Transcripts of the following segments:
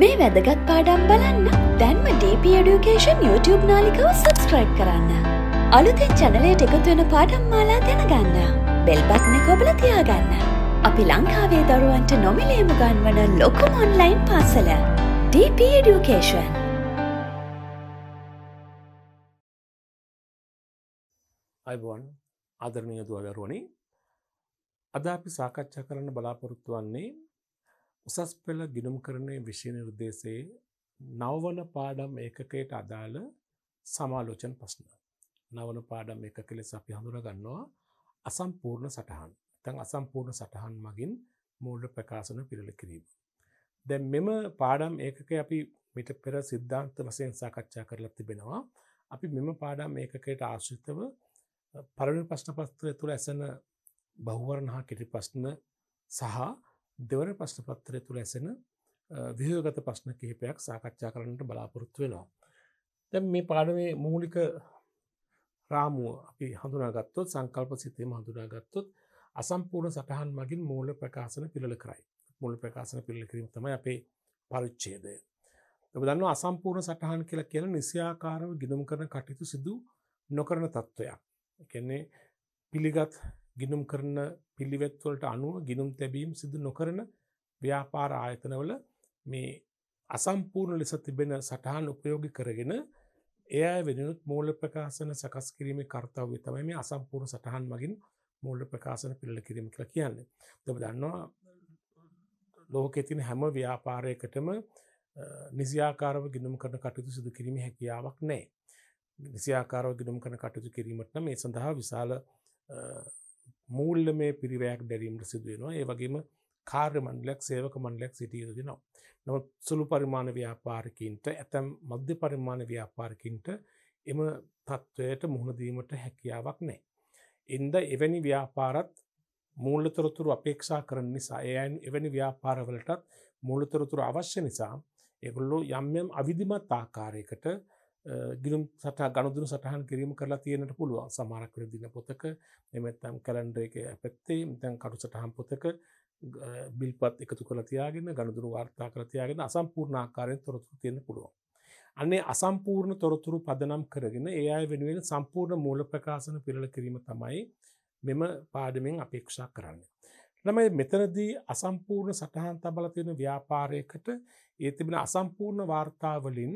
මේ වැදගත් පාඩම් බලන්න දැන්ම DP Education YouTube නාලිකව සබස්ක්‍රයිබ් කරන්න. අලුතෙන් චැනලයට එකතුවෙන පාඩම් මාලා දැනගන්න. බෙල්බත්න කොබල තියාගන්න. අපි ලංකාවේ දරුවන්ට නොමිලේම ගන්වන ලොකුම ඔන්ලයින් පාසල DP Education. අයිබෝන් ආදරණීය දුවදරුවනි අද අපි සාකච්ඡා කරන්න බලාපොරොත්තු වන්නේ උසස් පෙළ ගිනුම්කරණය විෂය නිර්දේශයේ නවවන පාඩම් ඒකකයට අදාළ සමාලෝචන ප්‍රශ්න. නවන පාඩම් එකක ලෙස අපි හඳුනගන්නවා අසම්පූර්ණ සටහන්. තන් අසම්පූර්ණ සටහන් මගින් මූල්ඩ ප්‍රකාශන පිරල කිරීම. දැන් මෙම පාඩම් ඒකක අපි මිට පෙර සිද්ධාන්ත වසයෙන් සාකච්ඡා කරලා තිබෙනවා. අපි මෙම පාඩම් ඒකකයට ආශ්‍රිතව පරණ ප්‍රශ්න පස්ත්‍රය තුළ ඇසන බහුවරණ හා කෙටි ප්‍රශ්න සහ දෙවන ප්‍රශ්න පත්‍රය තුළ ඇසෙන විහෝගත ප්‍රශ්න කිහිපයක් සාකච්ඡා කරන්නට බලාපොරොත්තු වෙනවා. දැන් මේ පාඩමේ මූලික රාමුව අපි හඳුනාගත්තොත් සංකල්ප සිතේම හඳුනාගත්තොත් අසම්පූර්ණ සටහන් මගින් මූල ප්‍රකාශන පිළිල කරයි. මූල ප්‍රකාශන පිළිල කිරීම තමයි අපේ පරිච්ඡේදය. ඔබ දන්නවා අසම්පූර්ණ සටහන් කියලා කියන නිසියාකාරව ගිනුම් කරන කටයුතු සිදු නොකරන තත්ත්වයක්. ඒ කියන්නේ පිළිගත් ගිනුම් කරන පිළිවෙත්වලට අනුව ගිනුම් තැබීම් සිදු නොකරන ව්‍යාපාර ආයතනවල මේ අසම්පූර්ණ ලෙස තිබෙන සටහන් උපයෝගි කරගෙන එය වෙනුත් මූල ප්‍රකාශන සකස් කිරීම කර්තාව තමයි මේ අසම්පූර්ණ සටහන් මගින් මූල ප්‍රකාශන පිල්ල කිරීම කියලා කියන්නේ. තම දන්නවා ලෝකෙ තින හැම ව්‍යාපාරයකටම නිසියාකාරව ගිනුම් කරන කටයුතු සිදු කිරීම හැකියාවක් නෑ. නිසියාකාරව ගිනුම් කරන කටයුතු කිරීමට මේ සඳහා විශාල මූල්ල මේ පිරිවැයක් දැරීමට සිදුවෙනවා ඒ වගේම කාර්ය මණ්ඩලයක් සේවක මණ්ඩලයක් සිටිය යුතුනවා. නමුත් සුළු පරිමාණ ව්‍යාපාරිකින්ට ඇතැම් මධ්‍ය පරිමාණ ව්‍යාපාරිකින්ට එම තත්ත්වයට මුහුණ දීමට හැකියාවක් නැහැ. එන්ද එවැනි ව්‍යාපාරත් මූලතරතුරු අපේක්ෂා කරන නිසා එයන් එවැනි ව්‍යාපාරවලටත් මූලතරතුරු අවශ්‍ය නිසා ඒගොල්ලෝ යම් යම් අවිධිමත් ආකාරයකට ගිලුම් සටහ ගණුදුන සටහන් කිරීම කරලා තියෙනට පුළුවන් සමාරක්වර දින පොතක එමත්තම් කැලන්ඩරේක පැත්තේ තැන් කටු සටහන් පොතක බිල්පත් එකතු කළ තියාගෙන ගණුදුරු වාර්තා කර තියාගෙන අසම්පූර්ණආකාරයෙන් තොරතුරු තියෙන පුළුවන්. අන්නේ අසම්පූර්ණ තොරතුරු පදනම් කරගෙන ඒ අය වෙනුවෙන සම්පූර්ණ මූල ප්‍රකාශන පිරල කිරීම තමයි මෙම පාඩමෙන් අපේක්ෂා කරන්න. ළමයි මෙතනදී අසම්පූර්ණ සටහන් තබල තියෙන ව්‍යාපාරයකට ඒ තිබෙන අසම්පූර්ණ වාර්තාවලින්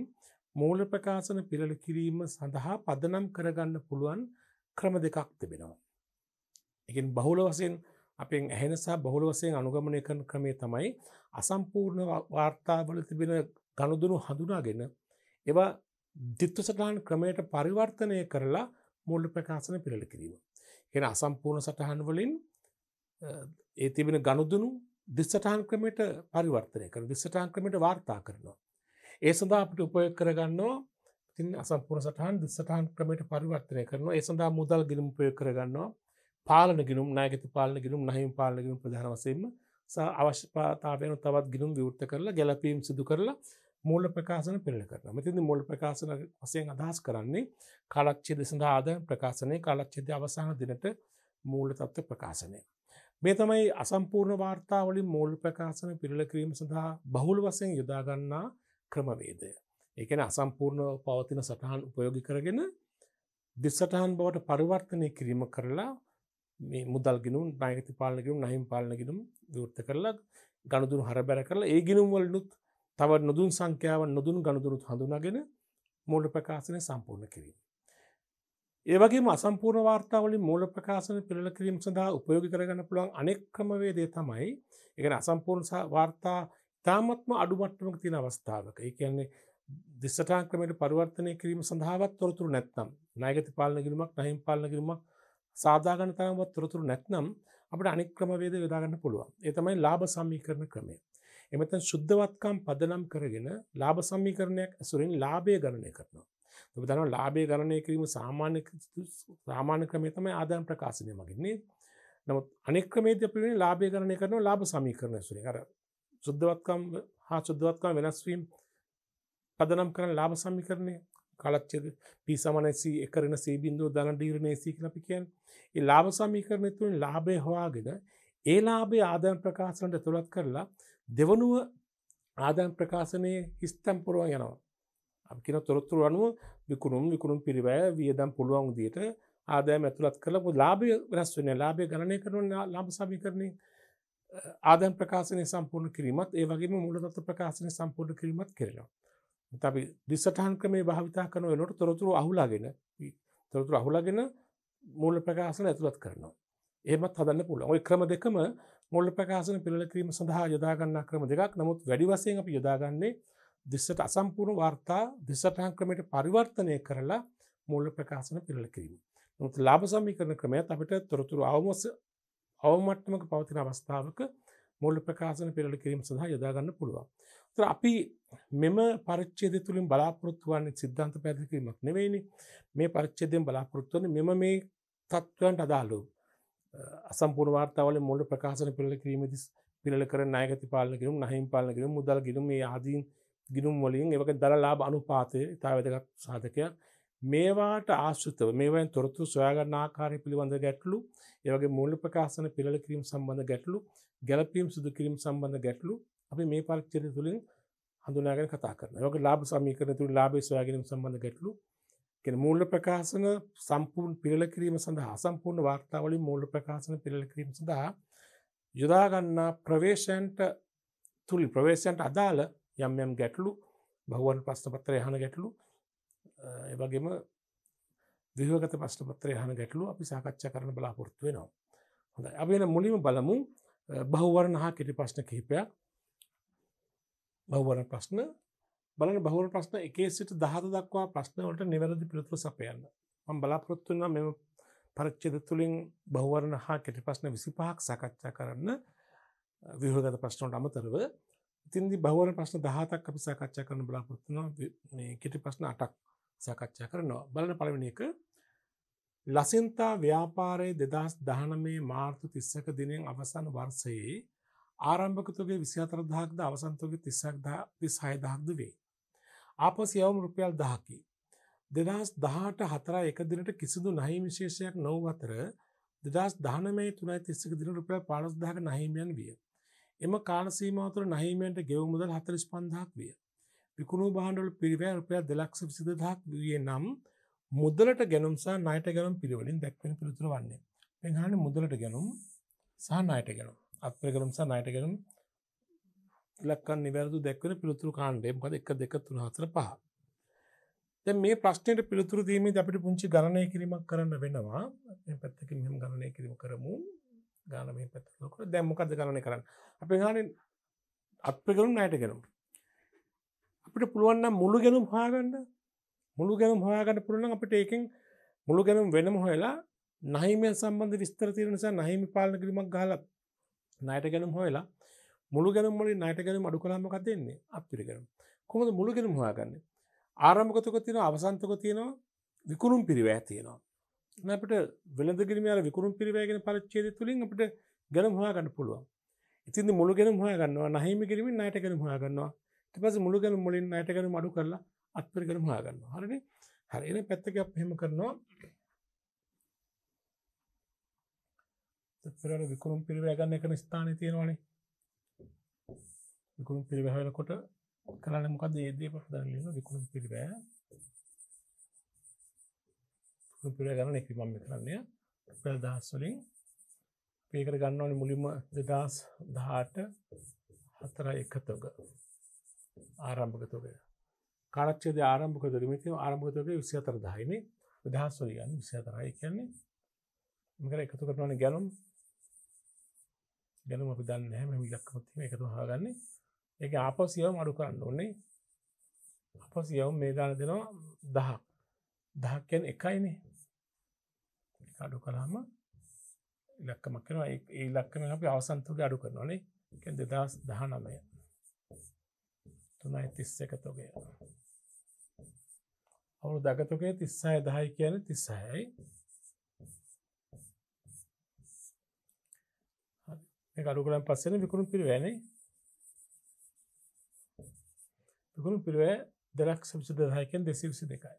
මූල ප්‍රකාශන පිරල කිරීම සඳහා පදනම් කරගන්න පුළුවන් ක්‍රම දෙකක් තිබෙනවා. එකින් බහුල වසයෙන් අපෙන් ඇහෙනසා බහුල වසයෙන් අනුගමනය කරන ක්‍රමේ තමයි අසම්පූර්ණ වාර්තාවල තිබෙන ගණුදුනු හඳුනාගෙන ඒවා දිත්වසටහන් ක්‍රමයට පරිවර්තනය කරලා මුල්ල ප්‍රකාශන පිරල කිරීම. එ අසම්පූර්ණ සටහන් වලින් ඒ තිබෙන ගණුදුනු දිස්සටහන් ක්‍රමයට පරිවර්තනය කර දිස්සටහන් ක්‍රමට වාර්තා කරනවා. ඒ සඳහා අපට උපයොග කරගන්නවා ඉතින් අසම්පූර්ණ සටහන් දුස්සටහන් ක්‍රමයට පරිවර්තනය කරනවා ඒ සඳහා මුදල් ගිනුම් ප්‍රයෝග කරගන්නවා පාලන ගිනුම් නායගත පාලන ගිනුම් නහිම පාලන ගිනුම් ප්‍රධාන වශයෙන්ම අවශ්‍යතාවයන තවත් ගිනුම් විවෘත කරලා ගැලපීම් සිදු කරලා මූල ප්‍රකාශන පෙළ කරන මෙතිදි මූල ප්‍රකාශන වසයෙන් අදහස් කරන්නේ කලක්ෂේ දෙසඳහා ආද ප්‍රකාශනය කලක්ෂේද අවසාන දිනට මූල තත්ව ප්‍රකාශනය. මේ තමයි අසම්පූර්ණ වාර්තාාවලින් මූල් ප්‍රකාශන පිරිල කිරීම සඳහා බහුල වසයෙන් යොදාගන්නා ක්‍රමවේදය. එකන අසම්පූර්ණව පවතින සටහන් උපයෝගි කරගෙන දිස්සටහන් බවට පරිවර්තනය කිරීම කරලා මේ මුදල් ගෙනුම් නයගති පාලනකිරුම් නහිම් පාලනගෙනුම් විවෘත කරලා ගණදුරු හරබැර කරලා ඒ ගෙනුම් වලනුත් තවත් නොදුන් සංඛ්‍යාවන් නොදුන් ගණදුරුත් හඳුනාගෙන මූල ප්‍රකාශනය සම්පූර්ණ කිරීම. ඒවගේ අසම්පූර්ණ වාර්තාවලින් මූල ප්‍රකාශන පිළ කිරීම සඳහා උපයෝගි කරගන්න පුළුවන් අනෙක්ක්‍රමවේදේ තමයි එක අසම්පූර්ණ වාර්තා තාමත්ම අඩුමට්ටමක තියෙන අවස්ථාවක ඒ කියන්නේ දෙස්සටා ක්‍රමයට පරිවර්තනය කිරීම සඳහාවත් තොරතුරු නැත්නම් නායගති පාලන කිරීමක් නහිම් පාලන කිරීමක් සාදාගන්න තරමවත් තොරතුරු නැත්නම් අපට අනික් ක්‍රමවේද යොදාගන්න පුළුවන්. ඒ තමයි ලාභ සමීකරණ ක්‍රමය. එමෙතන සුද්ධවත්කම් පදනම් කරගෙන ලාභ සමීකරණයක් ඇසුරින් ලාභය ගණනය කරනවා. ඔබ දන්නවා ලාභය ගණනය කිරීම සාමාන්‍ය සාමාන්‍ය ක්‍රමය තමයි ආදායම් ප්‍රකාශනය මගින් නේද? නමුත් අනෙක් ක්‍රමයේදී අපි වෙන්නේ ලාභය ගණනය කරනවා ලාභ සමීකරණ ඇසුරින්. අර සුද්ධවත්කම් හා සුද්ධවත්කම් වෙනස්වීම් පදනම් කරන ලාභ සම්මිකරණය කලච්චද පි සමනසි එකරන සේබින්දුව දන ඩීරණයසී කලපි කියන් ඒ ලාභ සමීකරණය තුළින් ලාභය හවාගෙන ඒ ලාබේ ආධයන් ප්‍රකාශනට තුළත් කරලා දෙවනුව ආධයන් ප්‍රකාශනය හිස්තැම් පුරුවන් යනවා අපින තොරොත්තුර අනුව විකුණුම් විකුණුම් පිරිවය වියදම් පුළුවන් දියට ආදය ඇතුළත් කලපු ලාබය වෙනස් වන ලාබය ගණය කරන ලාභ සමීකරණය ආදම් ප්‍රකාශනය සම්පූර්ණ කිරීමත් ඒ වගේම මුලදත්ත ප්‍රකාශනය සම්පූර්ණ කිරීමත් කරනවා. අපි දිස්සටහන් ක්‍රමේ භාවිතා කරන වෙනට තොරතුරු අහුලාගෙන තොරතුරු අහුලාගෙන මූල ප්‍රකාශන ඇතුළත් කරනවා. ඒමත් හදන්න පුළුවන් ඔය ක්‍රම දෙකම මුල්ල ප්‍රකාශන පිළ කිරීම සඳහා යොදාගන්න ක්‍රම දෙකක් නමුත් වැඩි වසයෙන් අපි යොදාගන්නේ දිස්සට අසම්පූර්ණ වාර්තා දිස්සටහන් ක්‍රමයට පරිවර්තනය කරලා මූල්ල ප්‍රකාශන පිළ කිරීම. නොත් ලාභ සමීකරන ක්‍රමයත් අපිට තොරතුරු අවමස අවමට්මක පවතින අවස්ථාවක මුල්ල ප්‍රකාශන පෙරල කිරීම සඳහා යොදාගන්න පුළුවන්. තර අපි මෙම පරිච්චේද තුළින් බලාපොරොත්තුවන්නේ සිද්ධන්ත පැදිකිරීමක් නෙවෙයිනි මේ පරිච්චේදයෙන් බලාපොරොත්තුවන මෙම මේ තත්ත්වන්ට අදාලු අසම්පූර් වාර්තාවල මුල්ල ප්‍රකාශන පෙරල කිරීමදි පිළ කර නායගති පාල කිරුම් නහිම් පාල කිරීම මුදල් ගිරුම් මේ ආදීන් ගිනුම් වලින් එවක දරලාබ අනුපාතය තාවදගත් සාධකයක් මේවාට ආශ්‍රිතව මේවැන් තොරතුරු සොයාගන්න ආකාරය පිළිබඳ ගැටලු ඒවගේ මූල්‍ය ප්‍රකාශන පෙරළ කිරීම සම්බන්ධ ගැටලු ගැලපීම් සිදු කිරීම සම්බන්ධ ගැටලු අපි මේ පරිච්ඡේදය තුලින් හඳුනාගෙන කතා කරනවා. ඒවගේ ලාභ සමීකරණ තුලින් ලාභය සොයා ගැනීම සම්බන්ධ ගැටලු කියන මූල්‍ය ප්‍රකාශන සම්පූර්ණ පෙරළ කිරීම සඳහා සම්පූර්ණ වාර්තාවලින් මූල්‍ය ප්‍රකාශන පෙරළ කිරීම සඳහා යොදා ගන්නා ප්‍රවේශයන්ට තුලින් ප්‍රවේශයන්ට අදාළ යම් යම් ගැටලු භගවන් ප්‍රශ්න පත්‍රය අහන ගැටලු එවගේම දවගත ප්‍රශ්නපත්‍රය හන ගැටලු අපි සාකච්ඡා කරන බලාපොරත්තු වෙනවා. හොඳ අප එන මුලිම බලමු බහුවරණ හා කෙටි ප්‍රශ්න කිහිපයක් බහුවරණ ප්‍රශ්න බලන බහුවර ප්‍රශ්න එකේ සිට දහත දක්වා ප්‍රශ්නවලට නිවැරදි පිළිතුර සපයන්න. මම බලාපොරොත්තු වෙනවා මෙම පරිච්ඡේද තුලින් බහුවරණ හා කෙටි ප්‍රශ්න 25ක් සාකච්ඡා කරන්න ව්‍යුහගත ප්‍රශ්න වලට අමතරව ඉතින්දී බහුවරණ ප්‍රශ්න 17ක් අපි සාකච්ඡා කරන්න බලාපොරොත්තු වෙනවා මේ කෙටි ප්‍රශ්න 8ක් සකච්ඡා කරනවා බලන පළවෙනි එක ලසින්තා ව්‍යාපාරයේ දෙදස් දහනමේ මාර්තු තිස්සක දිනෙන් අවසන් වර්සයේ ආරම්භකතුගේ විසිහතරදහක්ද අවසන්තුගේ තිස්සක් තිස් හයදහක්ද වේ. ආපසියවම් රුපියල් දහකි. දෙදස් දහට හතර එක දිනට කිසිදු නහි විශේෂයක් නොව අතර දෙදස් දහනමේ තුනයි තිස්සක දින රුපියල් පාලස්දාක නහිමියන් විය. එම කාලසීමතුර නහිමියන්ට ගෙවමුදල් හතරිස් පන්දහක් විය. විකුණු බාණ්ඩවල පිරිවෑ රුපියල් දෙලක්ෂ විසිදදහක් විය නම් මුදලට ගැනුම්සා නයට ගැනම් පිරිවලින් දැක්වෙන පිළිතුර වන්නේ පෙන්හන මුදලට ගැනුම් සහ නයට ගැනුම් අත්ප්‍රගරම්සා නයට ගැනම් ඉලක්කන් නිවැරදු දැක්වන පිළිතුරු කාණ්ඩේ මොකද 1 2 3 4 5. දැන් මේ ප්‍රශ්නෙට පිළිතුරු දීමේදී අපිට පුංචි ගණනය කිරීමක් කරන්න වෙනවා. මේ පැත්තකින් මෙහෙම ගණනය කිරීම කරමු. ගාන මේ පැත්තට කරලා දැන් මොකද්ද ගණනය කරන්නේ? අපි ගහන්නේ අත්ප්‍රගණු ණයට ගණමු. අපිට පුළුවන්න මුළු ගැනුම් හොයාගන්න මුළු ගැනුම් හොයාගන්න පුළුවන් අපිට ඒකෙන් මුළු ගැනුම් වෙනම හොයලා නහිමය සම්බන්ධ විස්තර තියෙන නිසා නහිමි පාලන කිරීමක් ගහලා ණයට ගැනුම් හොයලා මුළු ගැනුම් වලින් ණයට ගැනුම් අඩු කළාම මොකක්ද වෙන්නේ අපිට ගැනුම් කොහොමද මුළු ගැනුම් හොයාගන්නේ ආරම්භක තුක තියෙනවා අවසන්තක තියෙනවා විකුණුම් පිරිවැය තියෙනවා අපට වෙළඳ ගිරිම අර විකුරුම් පිරිවැයගෙන පරිච්චේද තුළින් අපට ගැනම් හොයාගන්න පුළුවන් ඉතින්ද මුළු ගැනම් හොයාගන්නවා නහිම කිරීම නයට ගැනම් හොයාගන්නවා පස මුළුගැල මුලින් අයටකර මඩු කරලා අත්පර කර හාගන්න හරන හරින පැත්තක හෙම කරනවා පෙරට විකුරුම් පිරිවැගන්න එකන ස්ථාන තියෙනවානේ විකුරුම් පිරිවැහලකොට කරන්න මොකද ඒදේ පහදරලීම විකුණුම් පිරිවෑ පිර ගන්න එක මම කරන්නේ පෙල් දහස්වලින් පේකර ගන්නවන මුලින්ම දෙදස් දාට හතර එකතක ආරම්භකතොරය කාරච්චේද ආරම්භකතර මෙති ආරම්භකතොරට විසි අතර දහයිනේ විදහස්වර යන්න විසි අතරයි කියන්නේ මකර එකතු කරනවන ගැලුම් ගැලුම අපි දන්න හැම විලක්කමතිම එකතු හාගන්නේ ඒක අප සියවම් අඩු කරන්න ඕන්නේ අප සියවම් මේ ගාන දෙනවා දහක් දහක්කෙන් එකයිනේ අඩු කරාම ඉලක්කමක් කෙනවා ඒ ඉලක්කම අපි අවසන්තුට අඩු කරනවානේ දෙදස් දහනමය තුනයි තිස්ස එක තොගය අවුරු දගතොකේ තිස්සාය දහයි කියන තිස්සායයි ගඩුකරන් පස්සෙන විකුණු පිරිවැනි විකුණු පිරිවය දෙලක් සවිසු දහයකෙන් දෙසිවිසි දෙකයි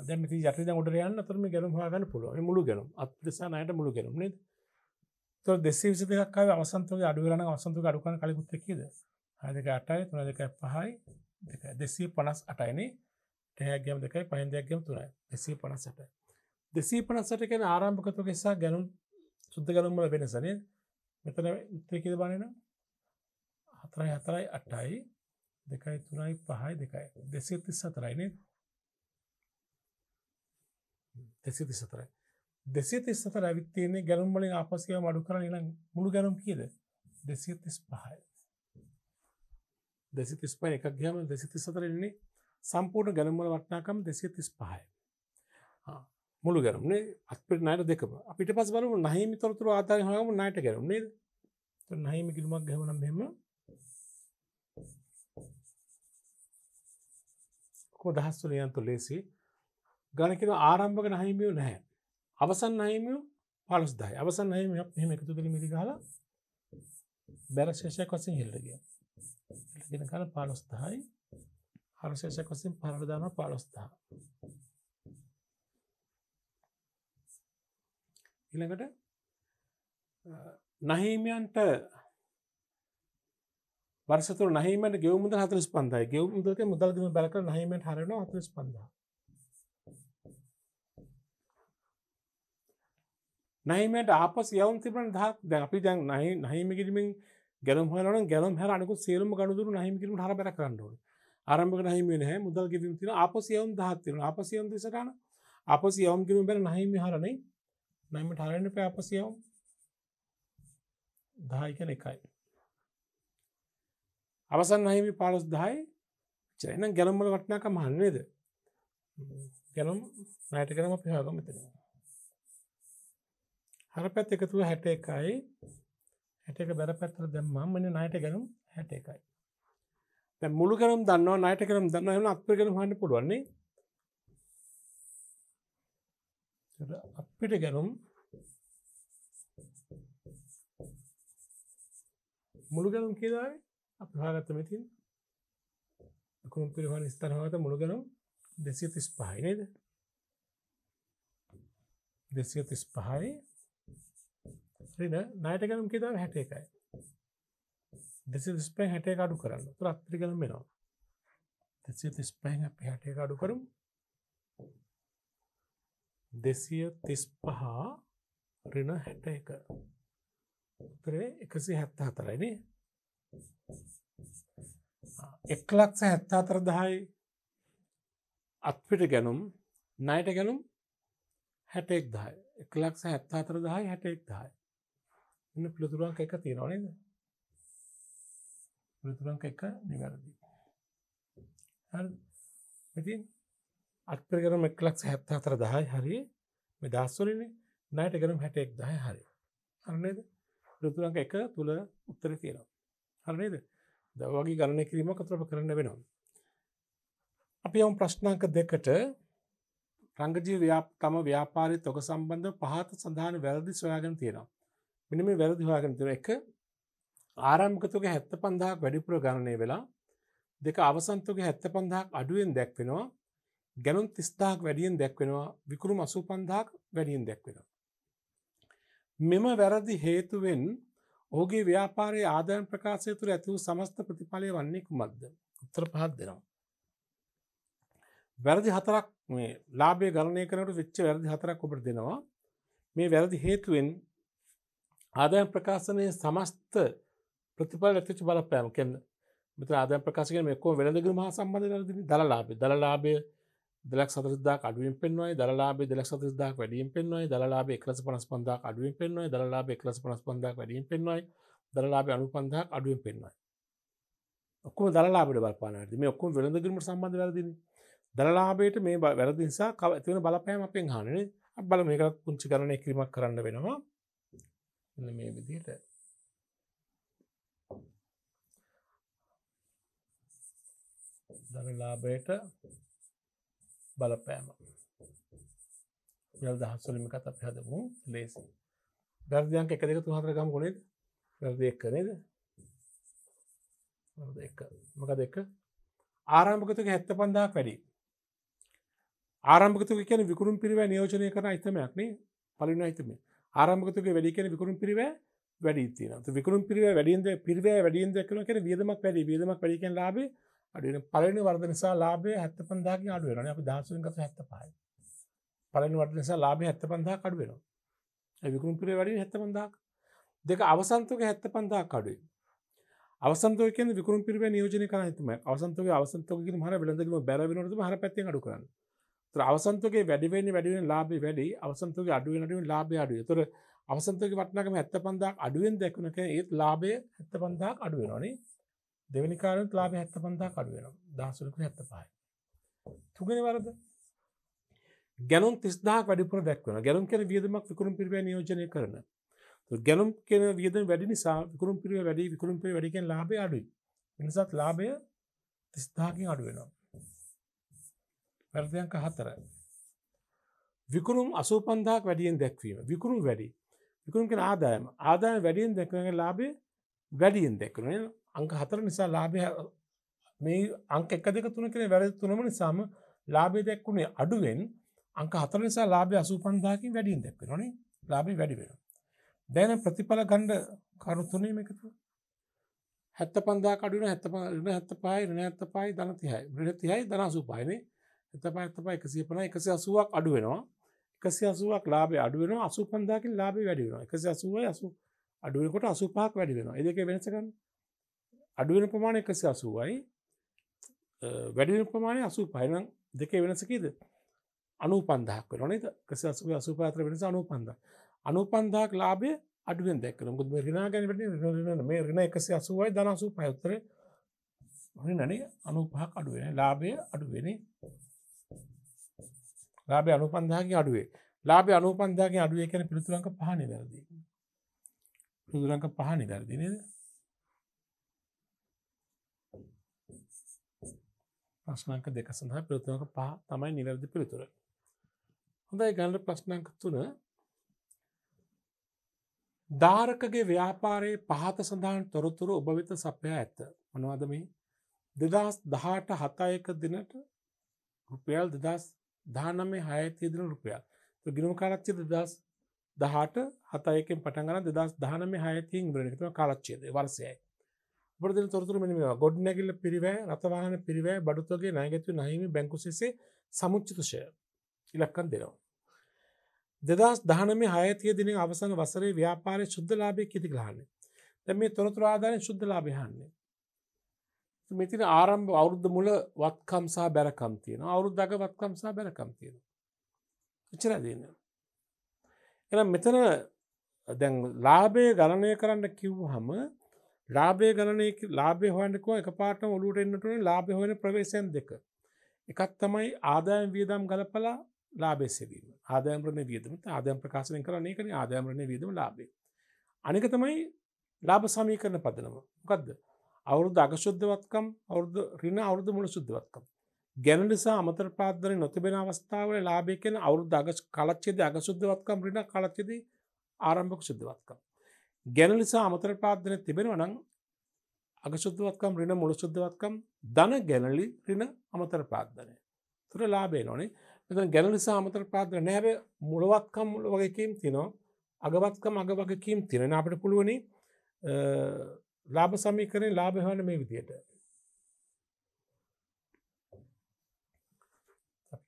අදැම ති යටි ගොට යන්න තරම ගැනම් හගන්න පුළුව මුළු ගැනම් අත්දසා අයට මුළු ගැනම් නේද තො දෙසිවිසි දෙකක්කාව අවසන්තුගේ අඩුවරන අවසන්තු අඩුකන කලකුත්තකේද හයදක අටයි තුන දෙකයි පහයි දෙක දෙසී පනස් අටයිනේ තැහැක්ගැම් දෙකයි පහින් දෙයක්ගැම් තුනයි දෙසී පනසට දෙසී පනසට කෙන ආරම්භකතු කෙසා ගැනුම් සුද්ද ගනුම්මල වෙනසන මෙතන උත්තයකිද බණන හතරයි හතරයි අටයි දෙකයි තුනයි පහයි දෙකයි දෙසේ තිස් සතරයිනේ දෙසේ තිස් සතරයි දෙසේ තිස් සතර ඇවිත්තයන්නේ ගැනුම්මලින් ආපසකව මඩු කරන්න නම් මුළු ගැනුම් කියද දෙසේ තිස් පහයි දෙසි තිස්පා එකක් ගම දෙසි තිසතරන්නේ සම්පූර්ණ ගැනම්මල වටනාකම් දෙසිය තිස් පහය මුළු ගැරම්නේ අපිට නයට දෙකම අපිට පස් බලු නහිමි තොරතුර ආතාය හම නයට ගැරුම්නේ නහිම කිලුමක් ගැමනම් බෙම දහස්වල යන්තු ලේසි ගණකෙන ආරම්භක නහිමියෝ නැහැ අවසන් නහිමියෝ පලස් දයි අවසන් නහිම මෙම එකතු පිළි මිරි ගාලා බැරශේෂයක් වසින් හෙල්ලගිය දිනකල 150යි හරශේෂක වශයෙන් පහළට දානවා 15000 ඊළඟට නහීමයන්ට වර්සතුර නහීමට ගෙව මුදල් 45000යි ගෙව මුදල්ක මුදල් ගෙවීම බැලකර නහීමෙන් හරිනවා 45000 නහීමට ආපස් යවුම් තිබුණ 1000ක් දැන් අපි දැන් නහී නහීම කිරීමෙන් ගැනම් හලන ගැනම් හරනකු සේරම ගණුදුර නහිමිකිරීම හර පැර කරන්නඩුව ආරම්භ නහිමේ නැහැ මුදල් ගෙවීම තින අපසියවම් දහත්තිරන අපසියම් දෙසටන අපසියවම් කිරීම බැර නහිමි හරණයි නම හරන්න පැ අපසියවම් දහයිකන එකයි අවසන් නහිමි පාලොස් දහයි චරන ගැනම්මල වටනාක මහන්නේද ගැනම් නයට කරම පිහාගම මෙතන හර පැත් එකතුව හැට එකයි හැටක බැරපැත්තර දැම්මම් මෙන්න නයට කරුම් හැට එකයි තැ මුළු කරම් දන්නවා නයට කරම් දන්න එන අප කරු හන්න පුළුවන්නේ අපිට ගැනුම් මුළු ගැනුම් කියදාවේ අප හාගත්තමතින් කුම් පිරිහන් ස්ථරහත මුළු ගැනුම් දෙසිය තිස් පහයිනේද දෙසිය තිස් පහයි රින නයටකනම් කියෙතාව හැට එකයි දෙසි ස්පේ හැටේ අඩු කරන්න තුර අත්්‍රිකනම් වෙනවා දෙසි ස්පැන් අප හැටේ අඩු කරම් දෙසිය තිස් පහා රින හැට එක උතරේ එකසි හැත්ත හතරයින එක්ලක්ස හැත්තා අතර දහයි අත්පිට ගැනුම් නයට ගැනුම් හැටෙක් දහයි එකලක්ස හැත්තා අතර දහයි හැටෙක් දහයි ඉන්න පළතුරක් එක තියෙනවා නේද? පළතුරක් එක නිවැරදි. හරි. ඉතින් අත්තර ගරම් 174000යි හරි. මේ දහස් වලිනේ ණයට ගරම් 61000යි හරි. හරි නේද? පළතුරක් එක තුල උත්තරේ තියෙනවා. හරි නේද? දැන් වගේ ගණනය කිරීමක් අතර අප කරන්න වෙනවා. අපි යමු ප්‍රශ්න අංක දෙකට රංගජී තම ව්‍යාපාරී තොග සම්බන්ධ පහත සඳහන් වැරදි සොයාගෙන තියෙනවා. මෙන මේ වැරදි හොයාගෙන තියෙන එක ආරම්භකතුගේ 75000ක් වැඩිපුර ගණනය වෙලා දෙක අවසන්තුගේ 75000ක් අඩුවෙන් දැක්වෙනවා ගැනුම් 30000ක් වැඩියෙන් දැක්වෙනවා විකුණුම් 85000ක් වැඩියෙන් දැක්වෙනවා මෙම වැරදි හේතුවෙන් ඔහුගේ ව්‍යාපාරයේ ආදායම් ප්‍රකාශය තුළ ඇති වූ සමස්ත ප්‍රතිඵලය වන්නේ කුමක්ද? උත්තර පහක් දෙනවා. වැරදි හතරක් මේ ලාභය ගණනය කරනකොට වෙච්ච වැරදි හතරක් ඔබට දෙනවා. මේ වැරදි හේතුවෙන් ආදායම් ප්‍රකාශනය සමස්ත ප්‍රතිඵල ඇතිච බලපෑම කෙන්න මෙත ආදය ප්‍රකාශකන මෙකෝ වෙළඳග මහ සම්බඳ දලාබේ දලාබේ දෙලක් සතරදා අඩුවෙන් පෙන්වයි දලාබේ දෙලක් සතරදාක් වැඩියෙන් පෙන්වයි දලාබේ එකලස පනස් පන්දාක් අඩුවෙන් පෙන්වයි දලාබේ එකලස පනස් පන්දාක් වැඩියෙන් පෙන්වයි දලාබේ අනු පන්දාක් අඩුවෙන් පෙන්වයි ඔක්කම දලාබට බලපානට මේ ඔක්කොම වෙළඳගීම සම්බන්ධ වැරදින දලාබේට මේ වැරදිනිසා කව ඇතිවන බලපෑම අපෙන් හනේ බල මේකක් පුංචි කරණය කිරීමක් කරන්න වෙනවා එන්න මේ විදියට ධනලාභයට බලපෑම යල් දහස්වලිම කත අප හදමු ලේසි දර්දයන්ක එක දෙක තුහතර ගම් ගොනෙද වැරද එක් කනේද මක දෙක ආරම්භකතුක හැත්ත පන්දාක් වැඩි ආරම්භකතුක කියන විකුරුම් පිරිව නියෝජනය කර අහිතමයක්නේ පලින අහිතමේ ආරම්භකතුක වැඩි කෙන විකුරුම් පිරිව වැඩි තින විකුරුම් පිරිව වැඩින්ද පිරිව වැඩින්ද කන කර වියදමක් වැඩි වියදමක් වැඩිකෙන් ලාබ අඩුවන පලනි වර්ද නිසා ලාබේ හැත්ත පන්දාගේ අඩුවෙන අප දහසුන්ගත හැත්ත පායි පලනි වර්ද නිසා ලාබේ හැත්ත පන්දා කඩුවෙනවා විකුරුම් පිරිව වැඩි හැත්ත පන්දාක් දෙක අවසන්තුක හැත්ත පන්දා කඩුයි අවසන්තක විකරු පිරිව නියෝජන කරනතුම අවසන්තක අවසන්තක හර වෙළඳම බැරවිනට හර පැත්ති අඩු කරන්න අවසන්තුගේ වැඩිවෙන්න වැඩුවෙන් ලාබේ වැඩි අවසන්තුගේ අඩුවෙන් අඩුවෙන් ලාබේ අඩුව තොර අවසන්තුගේ වටනකම ඇත්ත පන්දක් අඩුවෙන් දැකුණක ඒත් ලාබය ඇත්ත පන්දක් අඩුවෙනනේ දෙවැනිකාරත් ලාබේ ඇත්ත පන්දා කඩුවෙන දහසුලක ඇත්ත පහයි. තුගෙන වරද ගැනුම් තිස්දා වැඩිපුර දැක්වන ගැනුම් කෙන වියදමක් විකුරුම් පිරිව නියෝජනය කරන ගැනුම් කෙන වියද වැඩි නිසා විකුරුම් පිරිව වැඩි විකුරුම් පිරි වැඩිකෙන් ලාබේ අඩුයි නිසාත් ලාබය තිස්දාකින් අඩුවෙනවා පරදියංක හතර. විකුණුම් අසූපන්දාක් වැඩියෙන් දැක්වීම විකුණුම් වැඩි විකුණුම්ක ආදායම ආදායම වැඩියෙන් දැක්වන ලාබේ වැඩියෙන් දැක්වන අංක හතර නිසා ලාබය මේ අංක එක දෙක තුන කෙන වැරදි තුනම නිසාම ලාබේ දැක්වුණේ අඩුවෙන් අංක හතර නිසා ලාබේ අසූපන්දාකින් වැඩියෙන් දැක්වෙන නේ ලාබේ වැඩි වෙන. දැන ප්‍රතිඵල ගණ්ඩ කරුතුනේ එකතු හැත්ත පන්දා කඩුන හැත්ත හැත්ත පායි රණ ඇත්ත පායි දනතිහයි බ්‍රහතිහයි දනසු පායිනේ එතපයි තමයි 150 180ක් අඩු වෙනවා 180ක් ලාභය අඩු වෙනවා 85000කින් ලාභය වැඩි වෙනවා 180යි 80 අඩු වෙනකොට 85ක් වැඩි වෙනවා ඒ දෙකේ වෙනස ගන්න අඩු වෙන ප්‍රමාණය 180යි වැඩි වෙන ප්‍රමාණය 85 නම් දෙකේ වෙනස කීයද 95000ක් වෙනවා නේද 180 85 අතර වෙනස 95000 95000ක් ලාභය අඩුවෙන් දැක්කන මුකද මේ ඍණා ගැන වැඩි මේ ඍණ 180යි ධන 85 උත්තරේ ඍණනේ 95ක් අඩු වෙනවා ලාභය අඩු වෙන්නේ ලාබ අනුපන්දාගේ අඩුවේ ලාබ අනුපන්දාගේ අඩුවේ කැන පිළිතුරංක පහ නිවැරදි. පිළිතුරංක පහ නිවැරදි නේද? ප්‍රශ්නාංක දෙක සඳහා පිළිතුරංක පහ තමයි නිවැරදි පිළිතුර. හොඳයි ගන්න ප්‍රශ්නාංක තුන ධාරකගේ ව්‍යාපාරයේ පහත සඳහන් තොරතුර ඔබ වෙත සපයා ඇත. මොනවද මේ? 2018 7ක දිනට රුපියල් 2000 දානමේ හයතියදන රුපියල් ගිනුම කාරච්චේ දස් දහට හතයකෙන් පටගන දෙදස් දානම හයතින් බරනිතුම කාරච්චේද වර්සයයි බරද තොරතුර මෙම ගොඩ් නැගිල්ල පිරිවෑ රතවාහන පිරිවෑ බඩුත්වගේ නයගැතු නහිමි බැංකුසේ සමුච්චිතුෂය ඉලක්කන් දෙනවා. දෙදස් දානම හයතිය දින අවසන් වසරේ ව්‍යාපාරය ශුද්ධලාභය කිති ගලාන්නේ දැ මේ තොරතුර ආධාරය ශුද්ධලාභයහන්නේ මෙතින ආරම්භ අවුද්ධ මුල වත්කම් සහ බැරකම් තියෙන අවුරුද්දක වත්කම් සහ බැරකම් තියෙන චර දන්න එ මෙතන දැන් ලාබය ගණනය කරන්න කිව් හම ලාබේ ගණනය ලාබේ හොන්කව එක පාට ඔලුට එන්නටන ලාබේ හොන ප්‍රවේශයන් දෙක එකත් තමයි ආදායම් වියදම් ගලපලා ලාබේසෙවීම ආදයම්රණ වියදම ආදයම් ප්‍රකාශනය කරන එකන ආදයම්රණ වියදම ලාබේ අනික තමයි ලාබ සමීකරන පදනම මොකක්ද අවුරුදු අගශුද්ධවත්කම් අවුරුදු රින අවුරුදු මුළ සුද්ධවත්කම්. ගැන නිසා අමතර පාදන නොතිබෙන අවස්ථාවල ලාබය කියෙන අවුරු දග කලච්චේද අගශුද්ධවත්කම් රින කලච්චේද ආරම්භක සුද්ධවත්කම්. ගැන නිසා අමතර පාදන තිබෙනවනං අගශුද්ධවත්කම් රින මුළ සුද්ධවත්කම් දන ගැනලි රින අමතර පාදධනය. තුර ලාබේ නොනේ මෙතන ගැන නිසා අමතර පාදන නෑව මුළවත්කම් වගේකීම් තිනවා අගවත්කම අග වගකීම් තිරෙන අපට පුළුවනි ලාභ සමීකරය ලාභ හන මේ විදියට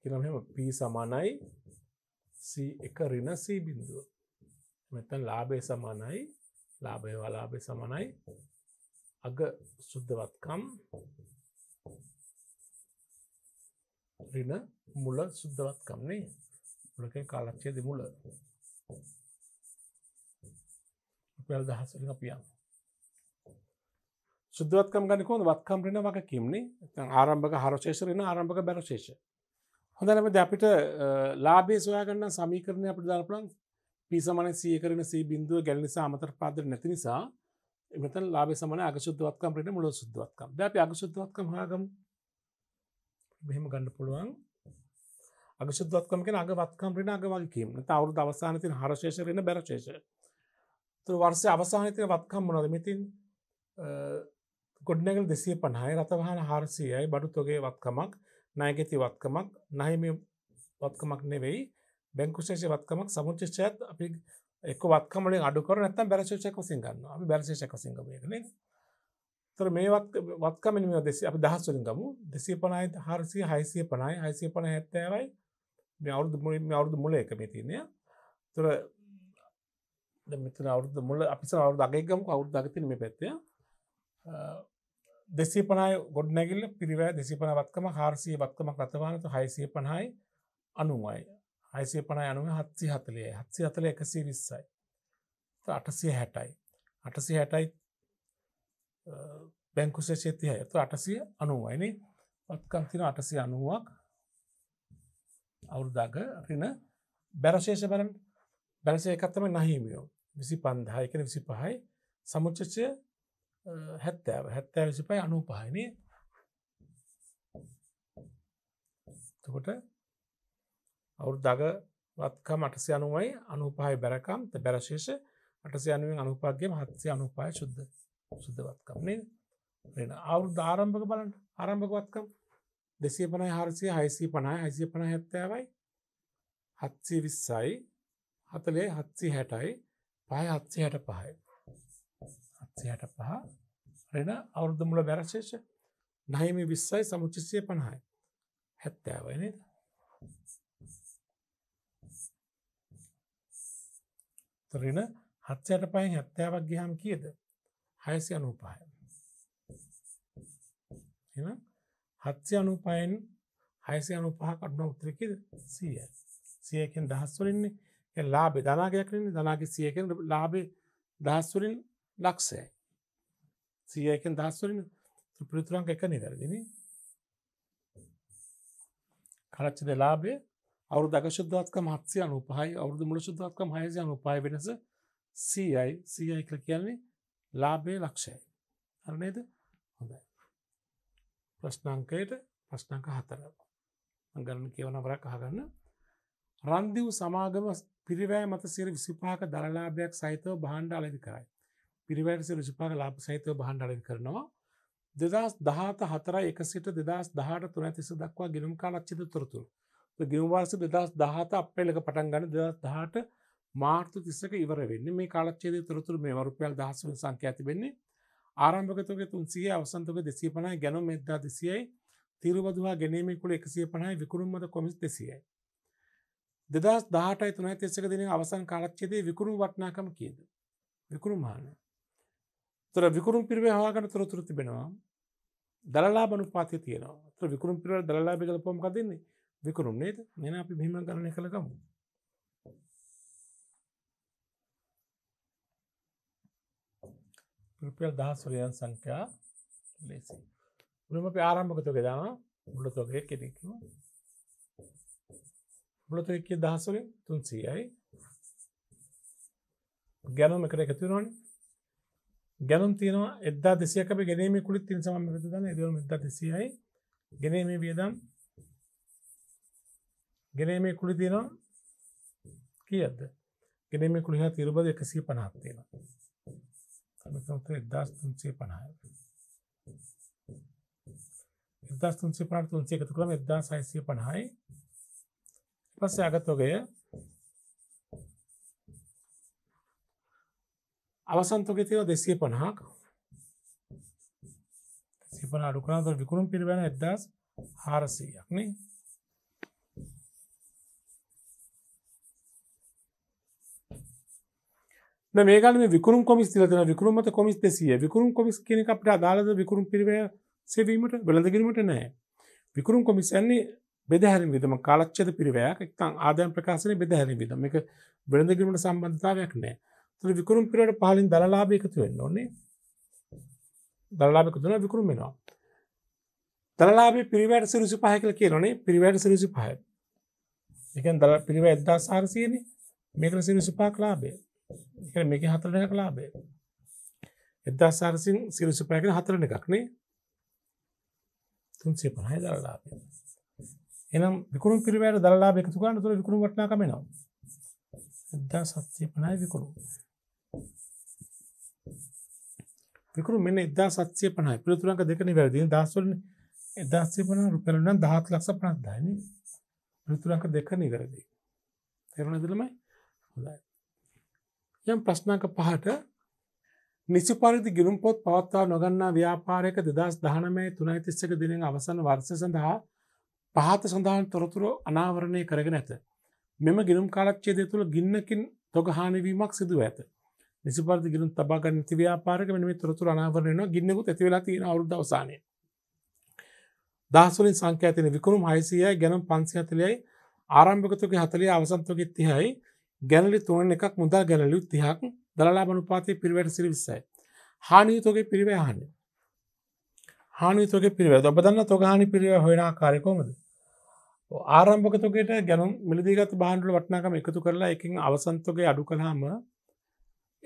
කියනම පී සමානයි එක රින සී බිින්දුව මෙතන් ලාබය සමානයි ලාබය වලාබය සමනයි අග සුද්ධවත්කම් රින මුල සුද්ධවත්කම්නේ මුලක කාලක්ෂයද මුල පැල් දහසරින පියන්න සුද්‍රවත්කම් ගන්න කොහොමද? වත්කම් ඍණ වගකීම්නේ. නැත්නම් ආරම්භක හරශේෂ ඍණ ආරම්භක බැරශේෂ. හොඳයි අපිට අපිට ලාභය සොයාගන්න සමීකරණය අපිට දාන්න පුළුවන් p සමාන 100 කරන c බිඳුව ගැළ නිසා අමතර පාදයට නැති නිසා මෙතන ලාභය සමාන අගසුද්ධවත්කම් ඍණ මුල සුද්ධවත්කම්. දැන් අපි අගසුද්ධවත්කම් හොයාගමු. මෙහෙම ගන්න පුළුවන්. අගසුද්ධවත්කම කියන අගවත්කම් ඍණ අග වගකීම්. නැත්නම් අවුරුදු අවසානයේ තියෙන හරශේෂ ඍණ බැරශේෂ. ඒතර වර්ෂයේ අවසානයේ තියෙන වත්කම් මොනවද? මෙතින් ගොඩ්නැගල් දෙසිය පණහාය රතවාහන හාරසියයි බඩුතොගේ වත්කමක් නයගෙති වත්කමක් නහිම වත්කමක් නෙවෙයි බැංකුශේෂ වත්කමක් සමුචිෂ්චයත් අපි එක් වත්කමලින් අඩුකර නැත බැරශේෂක සිංගන්න අපි බැරශේෂක සිංගමයකන තර මේ වත්කමනිම දෙසි අපි දහස්වලින් ගමු දෙසී පනයි හාරසිය හයිසිය පනයි හයිසිය පන හැත්තෑවයි අවුදු මුලින් අවුදු මුල එක මෙතිනය තුර මෙතන අවුද මුල අපි අවුද අගේගම අවුද අගතින මේ පැත්තේ දෙසේ පනයි ගොඩ්නැගිල්ල පිරිවෑ දෙසි පනවත්කම හාරසිය වත්කමක් රතවානතු හයිසිය පණයි අනුවයි හයිසිය පනයි අනුව හත්සි හතලේ හත්සි අතල එකසි විස්සයි අටසිය හැටයි අටසි හැටයි බැංකුසේ ශේතිය ඇතු අටසිය අනුවයින වත්කන්තින අටසි අනුවක් අවුරුදාග රින බැරශේෂ බැරන් බැලසය එකත්තම නහිමියෝ විසි පන්දායකන විසි පහයි සමුච්චචය හැත්තෑව හැත්තෑ විසිපයි අනුපායන තකොට අවුරු දගවත්කම අටසය අනුවයි අනුපාය බැරකම් බැරශේෂ අටසය අනුවෙන් අනුපාගේ මහත්සය අනුපාය ශුද්ධ සුද්ධවත්කම්නේ වෙන අවුරු ධාරම්භක බලට ආරම්භකවත්කම් දෙසේ පනයි හාරසිය හයිසී පනයි හයිසිය පන හැත්තෑවයි හත්සේ විස්සයි හතලේ හත්සි හැටයි පය හත්සේ හැට පහයි සයට පහ රෙන අවුරුදමුල බැරශේෂ නයම විස්සයි සමුචිසිය පණහයි හැත්තෑවන තරෙන හත්සයට පයින් හැත්තෑවක් ගහම් කියද හයසි අනූපාය හත්සි අනුපයෙන් හයසි අනුපහ කටන උත්‍රකද සිය සියකෙන් දහස්වලන්නේ ලාබේ ධනාගයක්රන්නේ දනාගේ සියකෙන් ලාබේ දහස්වලින් ලක්ෂයයි. සියයකෙන් දහස්වරන ත්‍රපරිතුරන් එක නිදරදින කරච්චද ලාබේ අවු දකශුද්ධත්ක මහත්සය අනුපහයි අවුදු මුල ශුද්ධත්කම හයසය අනුපාය වෙනස සීයි සීයි කර කියන්නේ ලාබේ ලක්ෂයයි. අරනේද හොඳයි. ප්‍රශ්නංකයට ප්‍රශ්නංක හතර ගරන කියවන වරක් අහගන්න රන්දිව් සමාගම පිරිවෑ මත සිර විසිපාක දරලාභයක් සහිතව බහන්්ඩ අලදි කරයි. පිරිවැටසි රුෂිපාක ලාප සහිතව බහන්ඩරෙන් කරනවා. දෙදස් දහත හතර එකසිට දෙදස් දහට තුන තිස දක්වා ගිනුම් කාලක්ෂිත තොරතුරු. ගිනුවාර්ස දෙදස් දහත අපේලක පටන් ගන්න දෙදස් දහට මාර්තු තිස්සක ඉවර වෙන්න මේ කාලක්ෂේද තොරතුරු මේ වරුපයල් දහසුන සංඛ්‍යාති වෙන්නේ ආරම්භකතුගේ තුන්සිය අවසන්තක දෙසී පනයි ගැනු මෙද්දා දෙසියයි තීරුබදවා ගැනීම කුළ එකසිය පනයි විකුරුම්මද කොමිස් දෙසියයි. දෙදස් දාටයි තුනයි තිස්සක දින අවසන් කාලක්ෂේදේ විකුරුම් වටනාකම කියද. විකුරුමානය තොර විකුරුම් පිරිවේ හවාගන තොරතුර තිබෙනවා දළලා බනුපාති තියෙනවා තර විකුරුම් පිරව දළලා බෙගල පොම් කදන්නේ විකුරුම් නේද මෙන අපි බිහිම ගණය කළගමු රුපියල් දහස් වරයන් සංඛ්‍යා ලෙසි උනම අපි ආරම්භකතක දාන මුලතොගේ කෙනෙක්ව මුලත එක දහස්වරින් තුන්සීයයි ගැනම එකට එකතුනොනේ ගැනුම් තියෙනවා එදදා දෙසියක ගැනීම කුලිත් තින් සම වෙතදන දම එද දෙසියයි ගැනීමේ වියදම් ගැනීමේ කුලි තියෙනවා කියද ගැනීමේ කුලිහා තිරුබද එකසිය පනහත්තියෙන එදස් තුන්සේ පණය එදස් තුන්සේ පට තුන්සේ එකතු කරම එදදා සයිසිය පණහයි පස්සේ අගත්වගය අවසන්තුගතිව දෙසිය පණහාක් සිපන අඩුකරාද විකුණුම් පිළිබැන එදස් හාරසීයක් නේ මේකල විකරුම් කොමිස් තිලතන විකරුමත කොමිස් දෙසිය විකරුම් කොමිස් කෙනෙ අපට අදාලද විකරුම් පිරිවය සෙවීමට බලඳකිරීමට නෑ විකරුම් කොමිස්න්නේ බෙදහැරි විදම කාලච්චද පිරිවයක් එක්තං ආදයන් ප්‍රකාශනය බෙදහැරි විදම එක බෙළඳකිරීමට සම්බන්ධතාවයක් නෑ එතන විකුරුම් පිරුවට පහලින් දලලාභය එකතු වෙන්න ඕනේ. දලලාභය එකතු වෙනවා විකුරුම් වෙනවා. දලලාභය පිරිවැයට 35 කියලා කියනෝනේ පිරිවැයට 35. ඒ කියන්නේ දල පිරිවැය 1400 නේ. මේකට 35ක් ලාභය. ඒ කියන්නේ මේකේ 40ක් ලාභය. 1400න් 35 කියන 40 එකක් නේ. 350යි දලලාභය. එනම් විකුණුම් පිරිවැයට දලලාභ එකතු කරන තුර විකුණුම් වටිනාකම එනවා. 1750යි විකුණුම්. විකුරු මෙන්න 1750යි. පිළිතුරංක දෙක නිවැරදි. 10 වලින් 1750 රුපියල් නම් 17 ලක්ෂ 50000 නේ. පිළිතුරංක දෙක නිවැරදි. තේරුණාද ළමයි? හොඳයි. යම් ප්‍රශ්නක පහට නිසි පරිදි ගිලුම් පොත් පවත්වා නොගන්නා ව්‍යාපාරයක 2019 331 දිනෙන් අවසන් වර්ෂය සඳහා පහත සඳහන් තොරතුරු අනාවරණය කරගෙන ඇත. මෙම ගිලුම් කාලච්ඡේදය තුළ ගින්නකින් තොග හානිවීමක් සිදුව ඇත. නිසපරදි ගිනුම් තබා ගන්න නැති ව්‍යාපාරයක මෙන්න මේ තොරතුරු අනාවරණය වෙනවා ගින්නෙකුත් ඇති වෙලා තියෙන අවුරුද්ද අවසානයේ දහස් වලින් සංඛ්‍යා තියෙන විකුණුම් 600යි ගණන් 540යි ආරම්භක තුකේ 40 අවසන් තුකේ 30යි ගැනලි තුනෙන් එකක් මුදල් ගැනලි 30ක් දළලාභ අනුපාතයේ පිරිවැයට සිට 20යි හානි යුතුගේ පිරිවැය හානි හානි යුතුගේ පිරිවැය ඔබ දන්න තොග හානි පිරිවැය හොයන ආකාරය කොහොමද ආරම්භක තුකේට ගැනුම් මිලදීගත් භාණ්ඩවල වටිනාකම එකතු කරලා එකකින් අවසන් තුකේ අඩු කළාම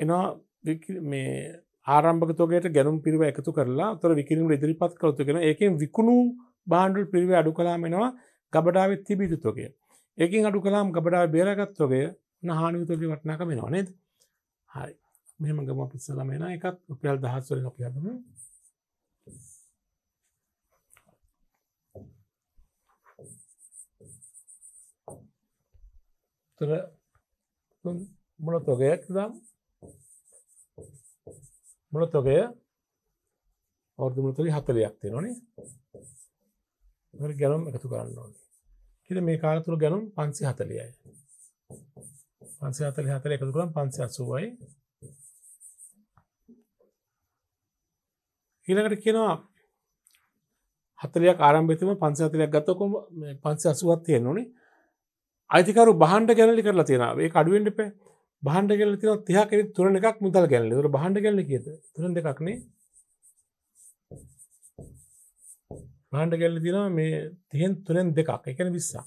එනවා මේ ආරම්භකතෝගේයට ගැනුම් පිරිව එකතු කරලා තොර විකිරීම ඉදිරිපත් කරතු කෙන ඒකෙන් විකුණු බාණ්ඩුල් පිරිව අඩු කලාමෙනවා ගබඩාවත් තිබීතුතෝකය. ඒකින් අඩු කලාම් ගබඩාව බේරගත්තෝගේ නහානිවිතෝගේ වටනාක වෙනවා නේද හරි මෙම ගම පිත්සලම එන එකත් උපියල් දහස්වල නොපියදම තොර මුලතෝගයක් දම් මුලතොකය අවුරුදු මුලතොලි 40ක් තියෙනවනේ. ඒකට ගණන් එකතු කරන්න ඕනේ. කිද මේ කාලය තුල ගණන් 540යි. 540 40 එකතු කරාම 580යි. ඊළඟට කියනවා 40ක් ආරම්භයේදීම 540ක් ගත්තොත් 580ක් තියෙනෝනේ. අයිතිකරු බහන්ඩ ගැනලි කරලා තියෙනවා. ඒක අඩුවෙන් ඉපේ. බහන්ඩ කල තින තිහකෙන තුරන එකක් මුදල් ගැල්ල ර බහන්ඩ කල්ල කියද තුරන් දෙකක්නේ බහන්ඩ ගැල්ල තින මේ තියෙන් තුරෙන් දෙකක් එකන විස්සා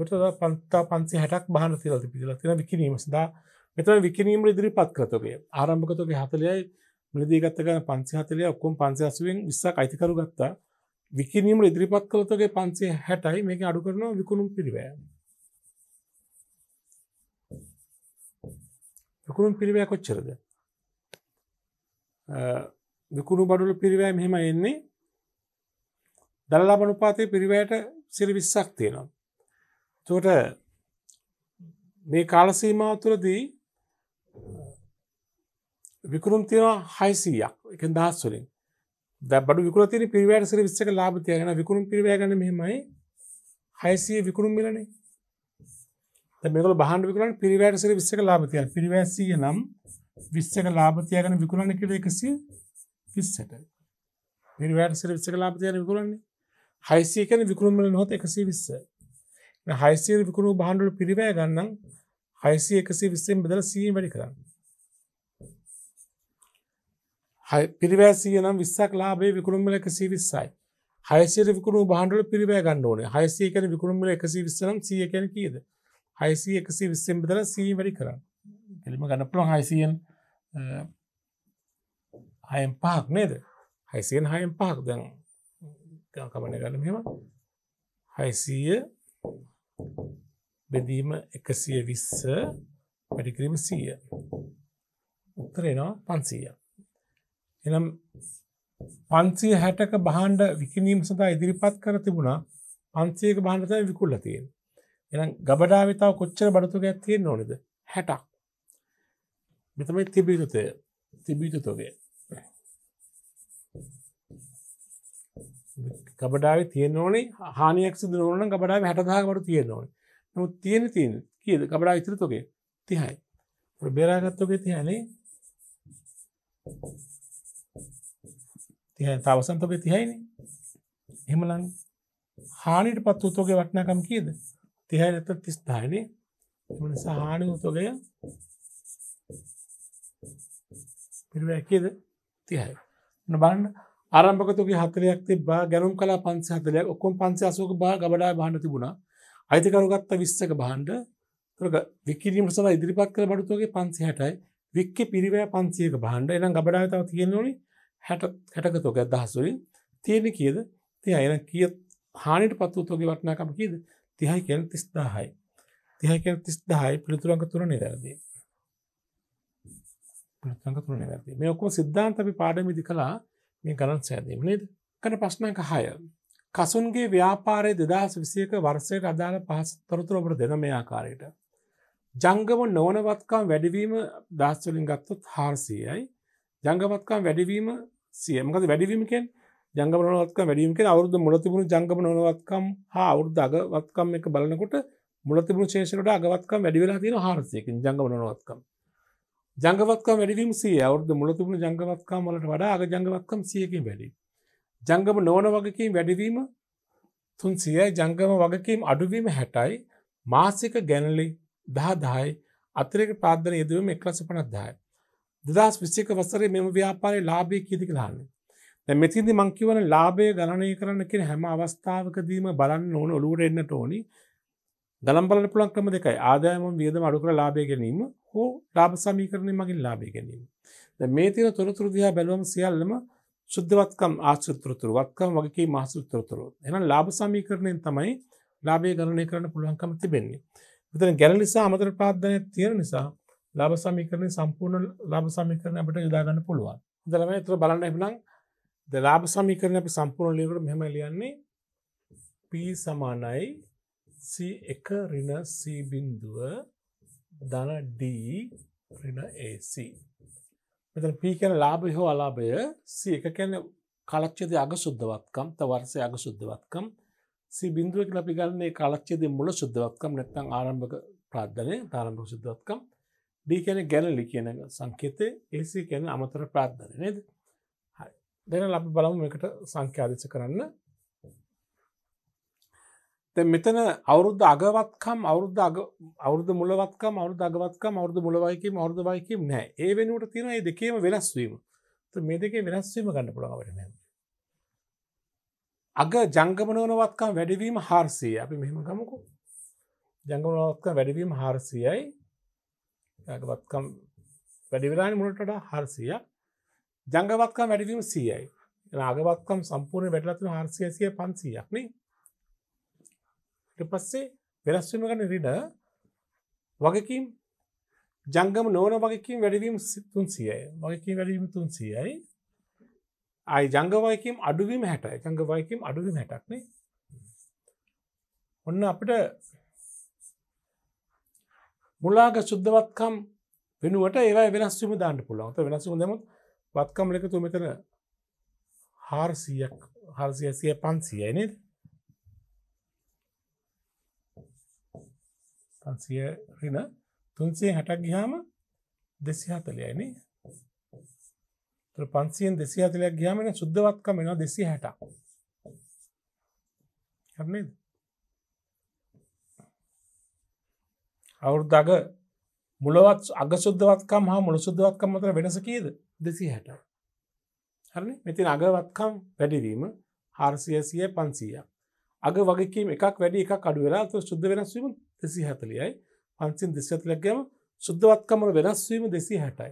තුට පන්තා පන්සි හැටක් බහන තිරති පිල තින විකිනීම සදා මෙතම විකිනීම ඉදිරි පත්කරතගේ ආරම්භකතගේ හතලයයි මලදීගත්තකන පන්සි හතලය ඔක්කොම් පන්සයසුවෙන් විස්සක් අයිතිකරු ගත්තා විකිනීම ඉදිරිපත් කළතගේ පන්සේ හැටයි මේක අඩු කරනවා විකුණුම් පිරිවෑ විකුණුම් පිරිවෑ කොච්චරද විකුණු බඩුලු පිරිවෑ මෙහෙම එන්නේ දළලා බනුපාතය පිරිවෑයට සිරි විස්සක් තියෙනවා. තෝට මේ කාලසීමාව තුළදී විකරුම් තියෙන හයිසීයක් එක දහස්වලින් බඩු විකර තින පිරිවැට සිරි විස්සක ලාභ තියගෙන විකුණුම් පිරිවෑගන මෙහෙමයි හයිසිය විකුණුම් මිලනේ මේකල බහන්ඩ විකුලන් පිරිවැටසිර විස්සක ලාභතිය පිරිවැසිය නම් විස්සක ලාභතියගෙන විකුලන්න කිට එකසි විස්සට පිරිවැටසිර විස්සක ලාභතියන විකුලන්නේ හයිසියකන විකුරුම්මල නොත් එකසි විස්ස හයිසිය විකුණු බහන්ඩුල පිරිවෑ ගන්නම් හයිසිය එකසි විස්සෙන් බෙදල සීම් වැඩි කරන්න පිරිවැසිය නම් විස්සක් ලාබේ විකුරුම්මල එකසි විස්සයි හයිසිර විකුණු බහන්ඩුල පිරිවෑ ගන්න ඕනේ හයිසියකන විකුරුම්මල එකසි විස්සනම් සියකැන කියීද හයිසි එකසි විස්සෙන් බදල සී වැඩි කරන්න කෙලිම ගන්න පුළුවන් හයිසියෙන් හයම් පහක් නේද හයිසියෙන් හයම් පහක් දැන් කමන ගන්න මෙම හයිසීය බෙදීම එකසිය විස්ස වැඩිකිරීම සීය උත්තරේනවා පන්සීය එනම් පන්සිය හැටක බහන්ඩ විකිනීම සඳහා ඉදිරිපත් කර තිබුණා පන්සේක බාණ්ඩතය විකුල්ලතියෙන් එනම් ගබඩාවේ තව කොච්චර බඩතුගයක් තියෙන්න ඕනද 60ක් මේ තමයි තිබිය යුත්තේ තිබිය යුතු තොගය ගබඩාවේ තියෙන්න ඕනේ හානියක් සිදු නොවන නම් ගබඩාවේ 60000 බඩු තියෙන්න ඕනේ නමුත් තියෙන තියෙන කීයද ගබඩාව ඉතුරු තොගය 30යි අපිට බේරාගත් තොගය 30නේ 30 තවසන් තොගය 30යිනේ එහෙමනම් හානියට පත් උතෝගේ වටිනාකම් කීයද 30 තිහයි නැත්ත තිස්ථානේ එමන සහාන උතුගය පිරිවැකේද තියයි නබන්න ආරම්භකතුගේ හතරයක් තිබා ගැනුම් කලා පන්ස හතලයක් ඔක්කොම් පන්සේ අසෝක බා ගබඩා බාන්න තිබුණා අයිතිකරුගත්ත විස්සක බහන්ඩ තුරග විකිරීම සඳ ඉදිරිපත් කළ බඩුතුගේ පන්සි හැටයි වික්ක පිරිවෑ පන්සියක බහන්ඩ එනම් ගබඩාතාව තියෙනනි හැට හැටකතෝක ඇදහසුරින් තියෙන කියද තිය එන කිය හානිට පත්තුතුගේ වටනාකම කියද තිහයි කෙල් තිස්දාහයි තිහයිකෙල් තිස්දාහයි පිළිතුරංග තුර නිදැරදී පිළිතුරංග තුර නිදැරදී මේ ඔක්කොම සිද්ධාන්ත අපි පාඩම ඉදි කළා මේ ගණන් සෑදීම නේද කන ප්‍රශ්නයක 6 කසුන්ගේ ව්‍යාපාරයේ 2021 වර්ෂයට අදාළ පහස් තොරතුරු අපට දෙන මේ ආකාරයට ජංගම නොවනවත්කම් වැඩිවීම දහස් වලින් ගත්තොත් 400යි ජංගමත්කම් වැඩිවීම 100 මොකද වැඩිවීම කියන්නේ ජංගම නොවත්කම් වැඩීම කියන අවුරුද්ද මුල තිබුණු ජංගම නොවත්කම් හා අවුරුද්ද අගවත්කම් එක බලනකොට මුල තිබුණු ශේෂයට අගවත්කම් වැඩි වෙලා තියෙන 400කින් ජංගම නොවත්කම් ජංගවත්කම් වැඩිවීම 100 අවුරුද්ද මුල තිබුණු ජංගවත්කම් වලට වඩා අග ජංගවත්කම් 100කින් වැඩි ජංගම නොවන වගකීම් වැඩිවීම 300යි ජංගම වගකීම් අඩුවීම 60යි මාසික ගැනලි 10 10යි අතිරේක ප්‍රාර්ථන යෙදවීම 150යි 2021 වසරේ මෙම ව්‍යාපාරයේ ලාභය කීයද කියලා අහන්නේ දැන් මෙතනදී මම කියවන ලාභය ගණනය කරන්න කියන හැම අවස්ථාවකදීම බලන්න ඕන ඔලුවට එන්නට ඕනි. ගණන් බලන්න පුළුවන් ක්‍රම දෙකයි. ආදායම වියදම අඩු කරලා ලාභය ගැනීම හෝ ලාභ සමීකරණය මගින් ලාභය ගැනීම. දැන් මේ තියෙන තොරතුරු දිහා බැලුවම සියල්ලම සුද්ධවත්කම් ආශ්‍රිතතොරතුරු වත්කම් වගේ මාසුතොරතුරු. එහෙනම් ලාභ සමීකරණයෙන් තමයි ලාභය ගණනය කරන්න පුළුවන්කම තිබෙන්නේ. මෙතන ගැළ නිසා අමතර ප්‍රාර්ථනයක් තියෙන නිසා ලාභ සමීකරණය සම්පූර්ණ ලාභ සමීකරණය අපිට යොදා ගන්න පුළුවන්. ඉතලම ඒතර බලන්න එහෙනම් ද ලාභ සමීකරණ අප සම්පූර්ණ ලියකට මෙම ලියන්නේ P සමානයි C එක රින C බින්දුව දන D රින AC මෙතන P කියන ලාභය හෝ අලාභය C එක කියන කලච්ඡේදය අග සුද්ධවත්කම් ත වර්ෂය අග සුද්ධවත්කම් C බින්දුව කියලා අපි ගන්නේ කලච්ඡේදයේ මුල සුද්ධවත්කම් නැත්නම් ආරම්භක ප්‍රාද්දනය ආරම්භක සුද්ධවත්කම් D කියන්නේ ගැලලි කියන සංකේතය AC කියන්නේ අමතර ප්‍රාද්දනය නේද දෙන ලබ බලමු එකට සංඛ්‍යාධිච කරන්න මෙතන අවුරුද්ධ අගවත්කම් අවුරුද්ධ අවුරුද මුලවත්කම අවුද අගවත්කම අවුද මුලවයිකම අවුදවයිකම් නෑ ඒ වෙනුවට තියෙන ඒ දෙකේම වෙනස්වීම මේ දෙකේ වෙනස්වීම ගන්න පුළාවරන අග ජංගමනවනවත්කම් වැඩවීම හාර්සය අපි මෙහෙම ගමකු ජංගමනවත්කම් වැඩවීම හාර්සියයි ඇගවත්කම් වැඩිවෙලා මුලටට හාර්සියක් ජංගවත්කම් වැඩිවීම සියයි රාගවත්කම් සම්පූර්ණ වැඩලතුන හර්සියසිය පන්සීයක්න පස්සේ වෙනස්වීම ගැන රිඩ වගකින් ජංගම නෝන වගකින් වැඩවීම් තුන් සියයි වගකින් වැඩීම තුන් සියයි අයි ජංගවයකින් අඩුවීම හැට එකඟවයකින් අඩුවීම හැටක්නේ ඔන්න අපට මුලාග සුද්ධවත්කම් වෙනුවට ඒවා වෙනස්වීම දාන්න පුළුවන්ත වෙනස්සුම දෙමුත් වත්කම් එකතු මෙතන හාර්සියක් හර්සියසිය පන්සියයි නේද පන්සිය රින තුන්සේ හැටක් ගිහාම දෙසි හතලයන පන්සියෙන් දෙසි හතලයක් ගියාමෙන සුද්ධවත්කම වෙනවා දෙසි හැටක් හරනේද අවුරුද්දග මුලවත් අග සුද්ධවත්කම් හා මුළු සුද්ධවත්කම් අතර වෙනස කීයද දෙසි හැට හරි මෙතින් අගවත්කම් වැඩිවීම හාර්සියසිය පන්සීය අග වගේකීම එකක් වැඩි එකක් අඩු වෙලා සුද්ධ වෙනස්වීම දෙසි හැතලියයි පන්සින් දෙසිඇතුලක්ගම සුද්ධවත්කමල වෙනස්වීම දෙසි හැටයි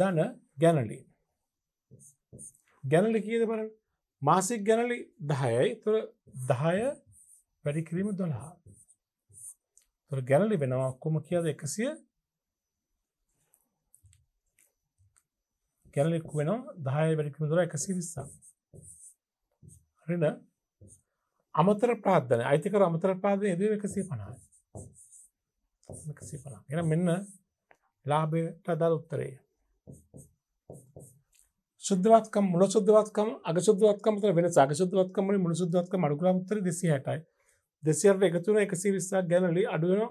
දන ගැනලී ගැනලි කියද බර මාසික් ගැනලි දහයයි තුර දහය වැඩිකිරීම දොළහා තුර ගැනලි වෙනවා කොම කියද එකසිය කැරලෙක් වෙනවා දහය වැඩිටම දුර එකසි විස්සා හරිද අමතර ප්‍රාධන අයිතික අමතර පාදය ද එකසේ පනායි එකසි පනා එන මෙන්න ලාබයට දල් උත්තරේ සුද්දවත්කම් මුල සුද්දවත්කම් අග සුද්දවත්කම වෙන සාග සුද්දවත්කම මුල සුද්දවත්ක මඩුකර උත්තර දෙසි හටයි දෙසියට එකතුන එකසි විස්සා ගැනලි අඩුවන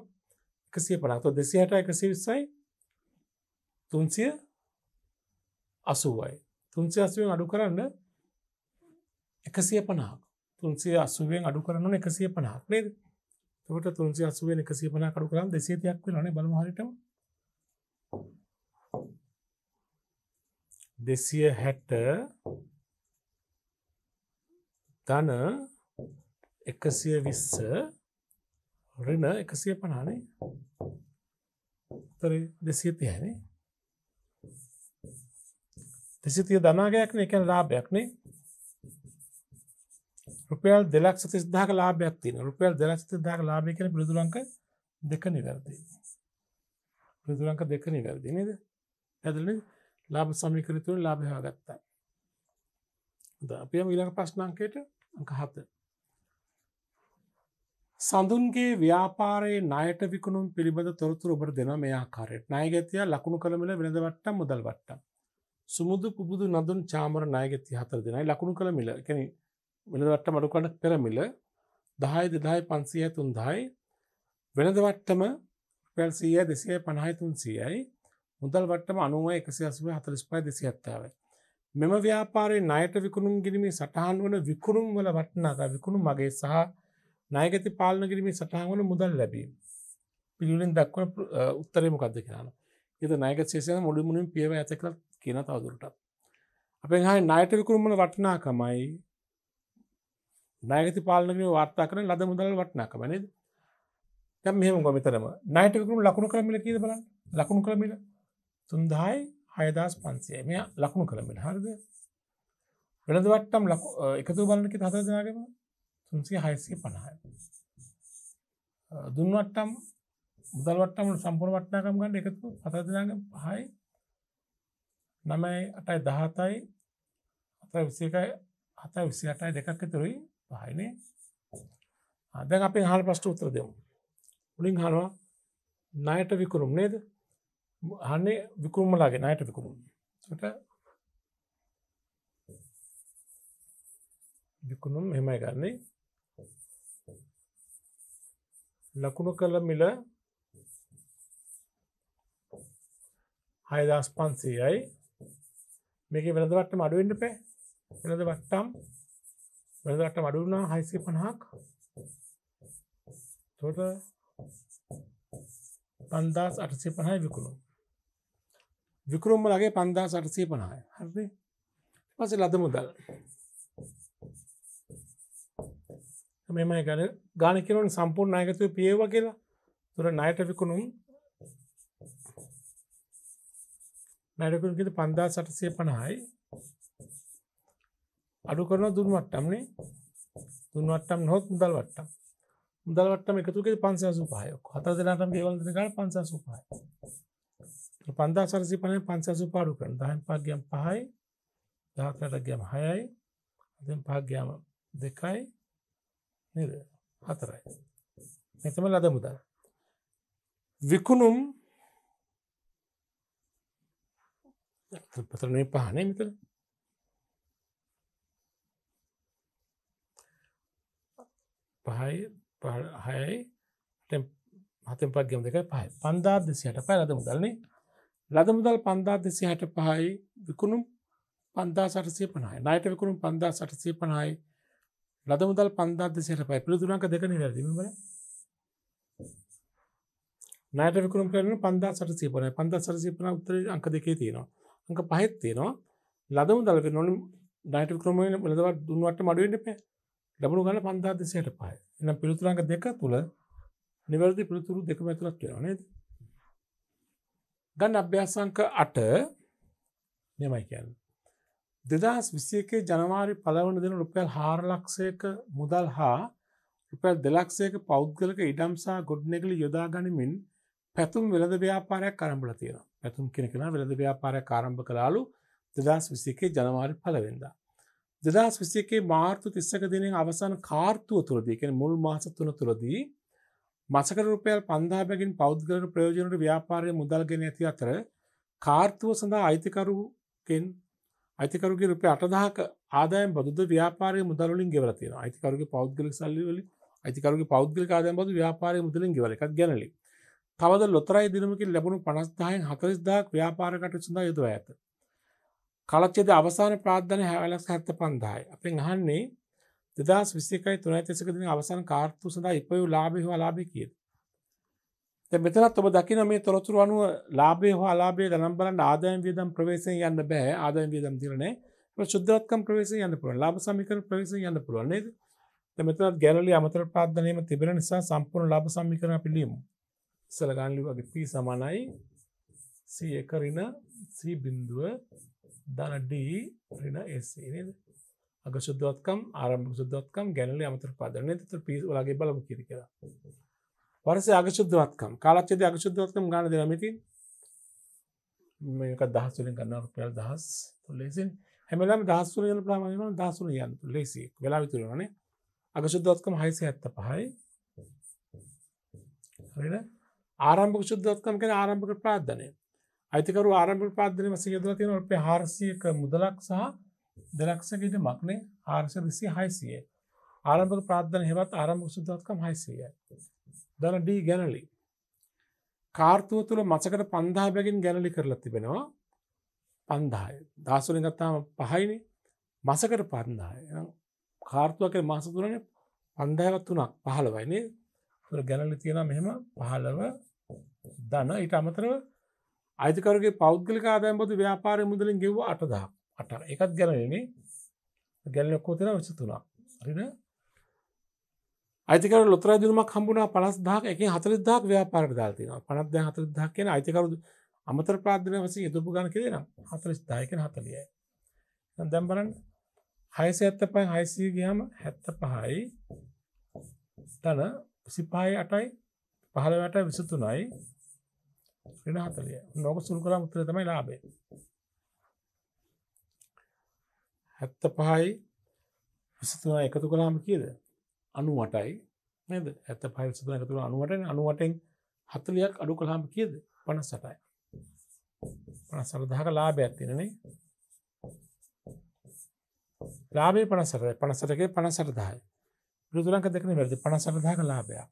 එකසිය පනාතු දෙසිහට එකසි විස්සයි තුන්සිය අසුවයි. තුන්සේ අසුවෙන් අඩු කරන්න එකසිය පනාක් තුන්සේ අසුවෙන් අඩු කරන්න එකසිය පනාක් නේද තකට තුන්සේ අසුවෙන් එකසිය පනා කඩු කරම් දෙසේතියක් වෙනනේ බලමහරිට දෙසිය හැට ධන එකසිය විස්ස රින එකසිය පනානේ තර දෙසිය තියනේ තිසිතිය ධනාගයක්න එකන ලාභයක්නේ රුපියල් දෙලක් සතිස්දාක ලාභයක් තින රුපියල් දෙලක් සිදාක ලාභය කන පිදුරංක දෙක නිවැරදි පිදුරංක දෙක නිවැරදි නේද ඇදල ලාභ සමිකරතුර ලාභහා ගත්තා ද අපියම ඉළඟ ප්‍රශ්නංකයට අංක හත සඳුන්ගේ ව්‍යාපාරයේ නයට විකුණුම් පිළිබඳ තොරතුර ඔබට දෙන මෙයා කාරයට නායගැතිය ලකුණු කළමල වෙනද වට්ට මුදල් වට්ටම් සුමුදු පුබුදු නඳුන් චාමර නායගෙති හතර දෙනයි ලකුණු කළ මිල කැන වෙනදවට්ට මඩුකඩක් පෙරමිල දහයි දෙදායි පන්සිය තුන්දයි වෙනදවට්ටම පැල්සිය දෙසිය පණහයි තුන් සියයි මුදල් වටම අනුව එකසි අසුව හතලස් පයි දෙසි ඇත්තාව. මෙම ව්‍යාපාරේ නයට විකුණුම් ගිරීමේ සටහන් වන විකුණුම් වල වටනාක විකුණු මගේ සහ නායගති පාලන කිරීමේ සටහන් වන මුදල් ලැබීම. පිළිලෙන් දක්වන උත්තරයමකක්ද කියලාන. එද නායක සේෂන මුොඩිමුණින් පියව ඇතකලත් කියන තවදුරටත්. අපෙන් හයි නයතරිකුරුමන වටනාකමයි නයගති පාලනම වාර්තා කරන ලද මුදල් වටනාකමනද තැම් මෙහම ගොමිතරම නයටකරුම් ලකුණු කරමිල කියද බල ලකුණු කරමිල තුන්දායි හයදස් පන්සේ මෙය ලකුණු කරමිට හරිද වෙළද වට්ටම් ලකු එකතු බලන්නකි හතදනාගම තුන්සේ හයසේ පණහයි දුන්වට්ටම් මුදල්වටම සම්පර වටනාකම් ගන්න එකතු හතදනාග පහයි නමයි අටයි දහතයි අතර විසිකයි අතයි විසි අටයි දෙකක් තුරයි පහයිනේ අදැන් අපේ හල් ප්‍රශ්ට උත්තර දෙමු උලින් හනවා නයට විකුරුම් නේද හන්නේ විකුරුම්මලාගේ නයට විකුරුම් ට විකුණුම් හෙමයි ගන්නේ ලකුණු කළ මිල හයදස් පන්සීයයි මේකේ වෙළඳ වට්ටම අඩු වෙන්න බෑ. වෙළඳ වට්ටම් වෙළඳ වට්ටම අඩු වුණා 650ක්. එතකොට 5850යි විකුණුම්. විකුණුම් වලගේ 5850යි. හරිද? ඊට පස්සේ ලද මුදල්. මෙමයි ගාන ගාන කියනවනේ සම්පූර්ණ නායකත්වයේ පියවුවා කියලා. ඒතර ණයට විකුණුම් මැඩකුරු කිලි 5850යි අඩු කරන දුන් වට්ටම්නේ දුන් වට්ටම් නොහොත් මුදල් වට්ටම් මුදල් වට්ටම එකතු කිලි 585යි හතර දෙනාටම ගෙවල් දෙන කාල 585යි 5850යි 585 අඩු කරන 10න් 5 ගියම් 5යි 18ට ගියම් 6යි දැන් 5 ගියම 2යි නේද 4යි මේ තමයි ලද මුදල් විකුණුම් පතරනේ පහනේ මෙතන පහයි හයයි හතෙන් පත් ගම දෙකයි පහයි පන්දාර් දෙසියට පයි ලද මුදල්න්නේ ලද මුදල් පන්දාර් දෙසි හට පහයි විකුණුම් පන්දා සටසය පනහයි නයට විකුණුම් පන්දා සටසය පනහයි ලද මුදල් පන්දා දෙසියට පයි පිළිදුරක දෙකන වැරදිීම නයට විකුණම් කරන පන්දා සටසය පනයි පන්දා සටසය පන උත්තර අංක දෙකේ තියෙනවා අක පහෙත් තියෙනවා ලදම දලක නොන ඩයිට ක්‍රමය ලදව දුන්වට මඩුවෙන්ට පේ ලබුණු ගල පන්තාදසයට පය එන පිළිතුරංග දෙක තුළ නිවැරදි පිළිතුරු දෙකම ඇතුළක් කියනනේද ගන්න අභ්‍යාසංක අට නමයි කියන්න දෙදස් විසියකේ ජනවාරි පලවන දෙන රුපැල් හාරලක්ෂයක මුදල් හා රුපැල් දෙලක්ෂයක පෞද්ගලක ඉඩම්සා ගොඩ්නෙගලි යොදාගනිමින් පැතුම් වෙළද ව්‍යාපාරයක් කරම්බල තියෙන පැතුම් කෙනකෙන වෙළඳ ව්‍යාපාරයක් ආරම්භ කලාලු දෙදස් විසිකේ ජනවාරි පලවෙෙන්දා. දෙදස් විසිකේ මාර්තු තිස්සක දිනෙන් අවසන් කාර්තුව තුළදී කෙන මුල් මාස තුන තුළදී මසකරුපයල් පන්දාාවැගින් පෞද්ගලන ප්‍රයෝජනට ව්‍යාපාරය මුදල්ගෙන ඇති අතර කාර්තුව සඳහා අයිතිකරුකෙන් අයිතිකරුගේ රුපය අටදාහක ආදායම් බදුද ව්‍යාපාරය මුදලින් ගෙවරතින අයිතිකරුගේ පෞද්ගලි සල්ලිවලින් අයිතිකරුගේ පෞද්ගලි ආදයම් බදු ව්‍යාපාරය මුදලින් ගෙවර එකක් ගැනලි තවද ලොතරයි දිනමකින් ලැබුණු පනස්දායෙන් හතරිස්දාක් ව්‍යාපාරකට සඳ යුතුව ඇත. කලච්චේද අවසාන ප්‍රාධන හැවලක් හැත්ත පන්දායි. අපෙන් අහන්නේ දෙදස් විසිකයි තුනයි තෙසකදින අවසන් කාර්තු සඳහා ඉපයු ලාබෙහ ලාබය කියද. මෙතනත් ඔබ දකින මේ තොරතුරු අනුව ලාබේ හෝ ලාබේ දනම්බලන් ආදායම් වියදම් ප්‍රවේශය යන්න බෑ ආදායම් වියදම් තිරනේ ශුද්ධත්කම් ප්‍රවේශය යන්න පුළුවන් ලාභ සමීකරණ ප්‍රවේශය යන්න පුළුවන් නේද? මෙතනත් ගැලලි අමතර ප්‍රාර්ථනීයම තිබෙන නිසා සම්පූර්ණ ලාභ සමීකරණ පිළිමු. ඉස්සලගානලි වගේ පී සමානයි සී එක රින සී බින්දුව දන ඩී රින එසේනද අග සුද්දත්කම් ආරම් සුද්දත්කම් ගැනල අමතර පදරන තර පිස් වලගේ බලපු කිරි කියලා වරස අග සුද්දවත්කම් කාලච්චද අග සුද්දවත්කම් ගන දෙනමති මේක දහස්තුලින් ගන්න රුපියල් දහස් ලෙසින් හැමලම දහස්සුල ප්‍රාමණ දහසුන යන්තු ලෙසි වෙලා විතුරනේ අග සුද්දත්කම් හයිසි ඇත්ත පහයි හරිලා ආරම්භ ශුද්ධත්කම් කන ආරම්භක ප්‍රාධනය අයිතිකරු ආරම්භ පාදනය වස යදල තියෙන ඔපේ හාරසියක මුදලක් සහ දෙලක්ෂකට මක්නේ ආර්ශ විසි හයිසිය ආරම්භක ප්‍රාධන හෙවත් ආරම්භ සුද්ධත්කම් හයිසිය දන ඩී ගැනලි කාර්තුව තුළ මසකට පන්දා බැගින් ගැනලි කරලා තිබෙනවා පන්දාය දසුලින් ගත්තාම පහයින මසකට පන්දාය කාර්තුවක මාස තුරන පන්දායවත් වනක් පහළවයිනේ ගැනලි තියෙන මෙහෙම පහළව ධන ඊට අමතරව අයිතිකරුගේ පෞද්ගලික ආදායම් බදු ව්‍යාපාර මුදලින් ගෙව්ව 8000. 8 ඒකත් ගණනෙන්නේ. ගණන ඔක්කොම තියෙනවා 23. හරිද? අයිතිකරු ලොතරැයි දිනුමක් හම්බුණා 50000ක් එකෙන් 40000ක් ව්‍යාපාරයට දාලා තියෙනවා. 50000 40000 කියන අයිතිකරු අමතර ප්‍රාර්ථනා වශයෙන් ඉදපු ගණන කියලා නම් 40000 කියන 40යි. දැන් බලන්න 675 600 ගියාම 75යි ධන 25යි 8යි 15යි 23යි ඉඩ 40. ලෝක සුළු කරාම උත්තරේ තමයි ලාභය. 75යි 23 එකතු කළාම කීයද? 98යි නේද? 75 23 එකතු කළාම 98යි 98ෙන් 40ක් අඩු කළාම කීයද? 58යි. 58000ක ලාභයක් තියෙනනේ. ලාභේ 58යි. 58කේ 58000යි. විරුද්ධ ලංක දෙකනේ වැඩි 58000ක ලාභයක්.